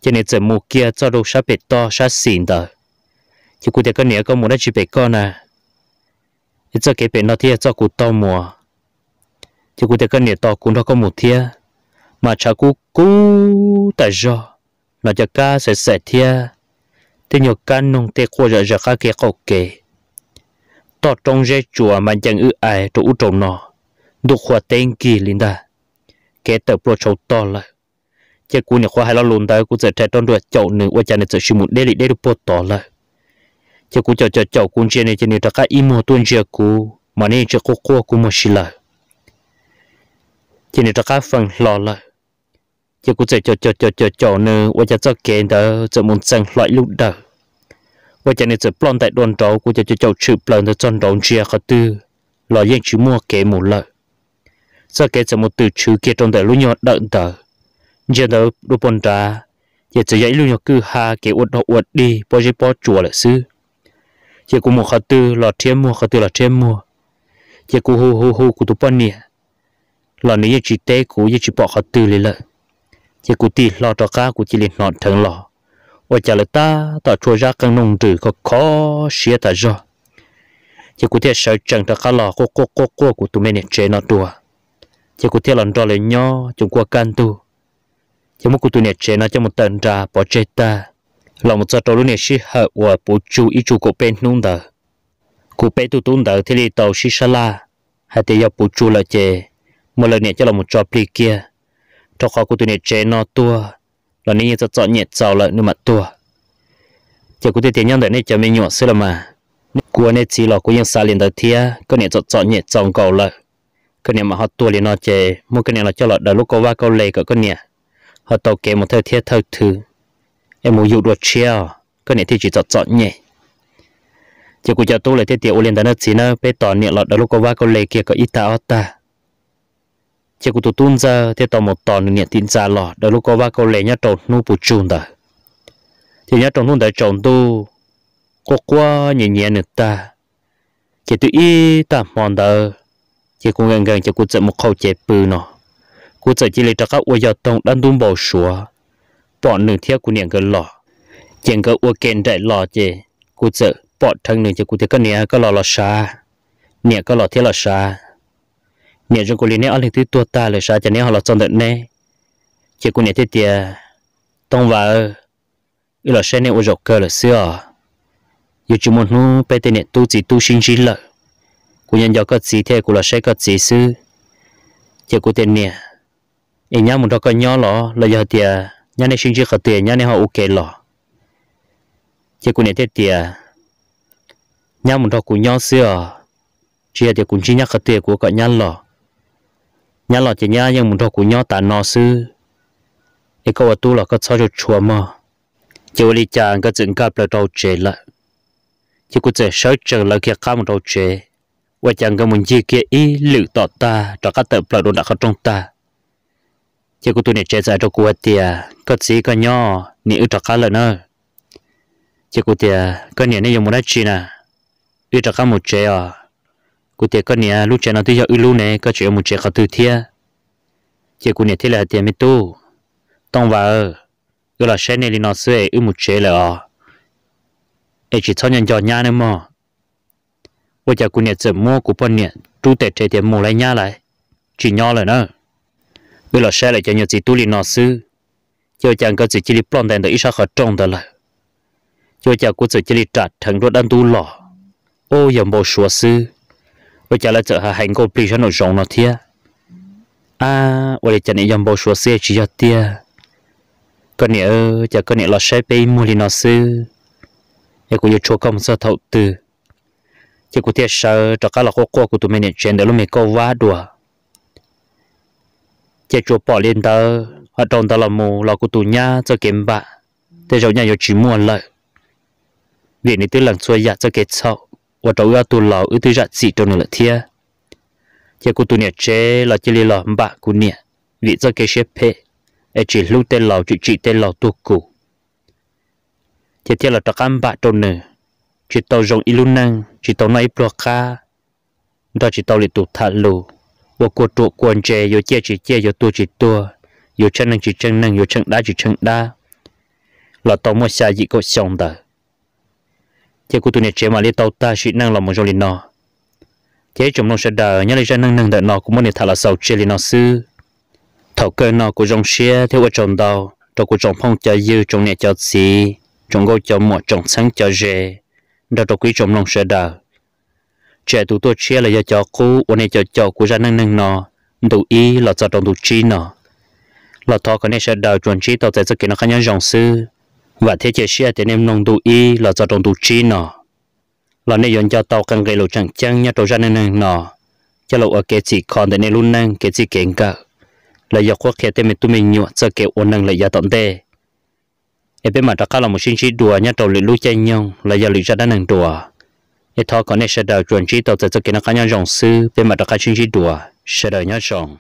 cho nên giờ mua kia cho đồ sát bệt to sát xỉn đó chỉ cũng để cái này có muốn đã chỉ bệt con à thì thì to to mùa, có một 一做给别那天做古刀么？就古这个年刀古那个木天，嘛查古古的热，那就干晒晒天，天有干弄天或者热开给好给。到中热 chùa mà cha tại giờ giờ nó nông tế trong dây mà chẳng ư ai trụ trộm nó, đục hoa tên kỳ linh đà. Kế tờ bộ châu to lại. chắc cú này khoa hai lo lùn tới, cú sẽ trẻ tròn đuổi chậu nữa, qua chà này sẽ sử mụn đế lý đế được bộ to lại chỉ cú chờ chờ chờ cún chơi này chỉ này tất cả im một tuần chơi cú mà này chỉ cố cố cú một xí lại chỉ này tất cả phần lò lại chỉ cú chờ chờ chờ chờ chờ chờ nữa và chờ cho kén đó chờ muốn sang loại lúc đó và chờ này chờ plon tại đoàn đó cú chờ chờ chờ chữ plon tại trong đoàn chia khát tư lo yên chỉ mua kén một lại sau kén chờ một từ chữ kia trong đại lúc nhỏ đợi đó giờ đó đồ bồn ra giờ chờ dậy lúc nhỏ cứ ha kén uất uất đi bao giờ bao chùa là xứ chỉ cũng một khát tư là thêm mua khát tư là thêm mua chỉ cũng hô hô hô của tụi bạn nè là nếu như chỉ té cũng như chỉ bỏ khát tư lên lợ chỉ cũng tì lo cho cá của chỉ liền nọn thằng lò và trả là ta ta chua ra căng nông tử có khó xía ta do chỉ cũng thế sợ chẳng ta cá lò cô cô cô cô của tụi mình nè chế nó tua chỉ cũng thế lần đó lại nhỏ chúng qua căn tu chỉ muốn của tụi nè chế nó cho một tận ra bỏ chế ta lòng một giờ trâu lúc này xí hở và bố chú ý chú cổ bên nung đờ cổ bên tu tung đờ thì đi tàu xí xa la hay thì do bố chú là chè một lần này cho lòng một trò pli kia cho khó của tụi này chè nó tua là nên giờ chọn nhẹ sau lợi nhưng mặt tua chỉ cụ thể tiền nhân đợi này cho mình nhọ xí là mà của này chỉ là của những xa liền đợi thia có này chọn chọn nhẹ trong cầu lợi cái này mà họ tua liền nó chè mua cái này là cho lọ đợi lúc có ba câu lệ cả cái này họ tàu kề một thời thiết thời thứ em muốn dụ đuổi chia à? cái này thì chỉ chọn chọn nhỉ chỉ cũng cho tôi lấy thế tiểu liền đàn chỉ nó bên tỏ niệm lọt đó có va có lệ kia có ít ta ta chỉ cũng tôi tuôn ra thế tỏ một tỏ niệm tin ra lọt đó lúc có va có lệ nhát trộn nu bù chun đó thì nhát trộn nu đã trộn tu có qua nhẹ nhẹ nữa ta chỉ tôi ít ta mòn đó chỉ cũng gần gần chỉ cũng chọn một khẩu chế bự nọ. cũng chọn chỉ lấy cho các uy giờ tông đang đun bầu sủa bỏ nửa theo của niệm cái lò chẳng cái ô kén đại lò chê cụ sợ bỏ thằng nửa cho cụ thấy cái niệm cái lò lò xa niệm cái lò theo lò xa niệm trong cụ liền ăn thì tua ta lò xa cho niệm họ lò trong đợt này, chỉ cụ niệm thế tiệt tông vào ý là xe niệm ô dọc cơ là xưa yêu chỉ muốn nu bé tên niệm tu chỉ tu sinh chỉ lợi cụ nhân giáo cái gì thế cụ là xe cái gì sư chỉ cụ tên niệm ý nhau một đó cái nhỏ lò là giờ tiệt nhà này sinh chỉ khởi tiền nhà này họ ok lò chỉ cũng nhận thế tiền nhà mình đó cũng nhau xưa chỉ thì cũng chỉ nhà khởi tiền của cả nhà lò nhà lò chỉ nhà nhưng mình đó cũng nhau tại nó xưa thì có tu là có sao cho chùa mà chỉ đi chàng có chuyện gặp là đầu chế là chỉ có thể sáu chừng là kia cam đầu chế và chàng có muốn gì kia ý lự tỏ ta cho các tập là đồ đã có trong ta chỉ có tôi này chơi giải cho cô tiệt à, có gì có nhỏ nị ư trọc cá lợn nữa chỉ có tiệt có nhẹ này dùng một đất chi nè ư trọc cá một chơi à cô tiệt có nhẹ lúc chơi nó tôi giờ ư lúc này có chuyện một chơi có từ thiệt chỉ có nhẹ thế là tiệt mới tu tông vào ư là xe này thì nó sẽ ư một chơi là à ai chỉ cho nhận cho nhà nữa mà bây giờ cô nhẹ chỉ mua cổ phần nè, chú tệ chơi tiệt mua lại nhà lại chỉ nhỏ lại nữa bây giờ xe lại cho nhiều chị tu li nó sư cho chàng có chị chỉ li phong đèn để ít sao khó trông đó là cho chàng có chị chỉ li trả thành ruột ăn tu lọ ô giờ bố sửa sư bây giờ là chợ hà hành cô pli cho nó rộng nó thia à bây giờ chàng này giờ bố sửa sư chỉ cho tia con này ơ chàng con này là xe bay mua li nó sư để cô yêu chúa công sao thấu từ chỉ cô tiếc sợ cho các là cô cô của tụi mình để chuyện để lúc mình câu vá đùa chế chùa bỏ lên tờ ở trong tờ là mù là của tù nha cho kiếm bạ thế rồi nhà yêu chỉ muốn lợi việc này tôi làm xua dạ cho kết sau và trâu ra tù lão ư tôi dạ chỉ trong này thia chế của tù nhà chế là chỉ li lò bạ của nhà vì cho cái xếp hết, ở chỉ lưu tên lão chỉ chỉ tên lão tu cũ. chế thế là trắc ăn bạ trong này chỉ tàu ilu năng chỉ tàu nói ca, đó chỉ tàu li tụ thả lù chỉ chỉ 我过多关节有借只借有多只多，有 chân năng chỉ chân năng 有 chân đá chỉ chân đá, là tàu mua xa gì có xong đó. Chế của tôi này chế mà lấy tàu ta chỉ năng là một trong liền nọ. Chế trong nông sẽ đờ nhớ lấy chân năng năng đợi nọ cũng muốn để thả là sầu chế liền nọ sư. Thảo cơ nọ của dòng xe theo ở trong đầu, trong của trong phong cho dư trong nhà cho xì, trong gấu cho mỏ trong sáng cho dê, đó trong quý trong nông sẽ đờ trẻ tụ tôi chia là giờ cho cô ôn này cho cho cô ra nâng nâng nọ đủ ý là cho đồng đủ chi nọ là thọ cái này sẽ đào chuẩn chi tàu tại sự kiện nó khá nhau dòng sư và thế chế xe thì nên nông đủ ý là cho đồng đủ chi nọ là nên dọn cho tàu cần gây lộ chẳng chăng nhá tàu ra nâng năng nọ cho lộ ở cái gì còn để nên luôn năng cái gì kiện cả là giờ quốc kia tên mình tụi mình nhọ cho kiểu ôn nâng lại giờ tận tê em biết mặt tất là một sinh chi đùa nhá tàu lụi lụi chen nhau là giờ lụi ra đang năng đùa 也他可能晓得转机到在这给那看样用事，别买到看经济多，晓得要用。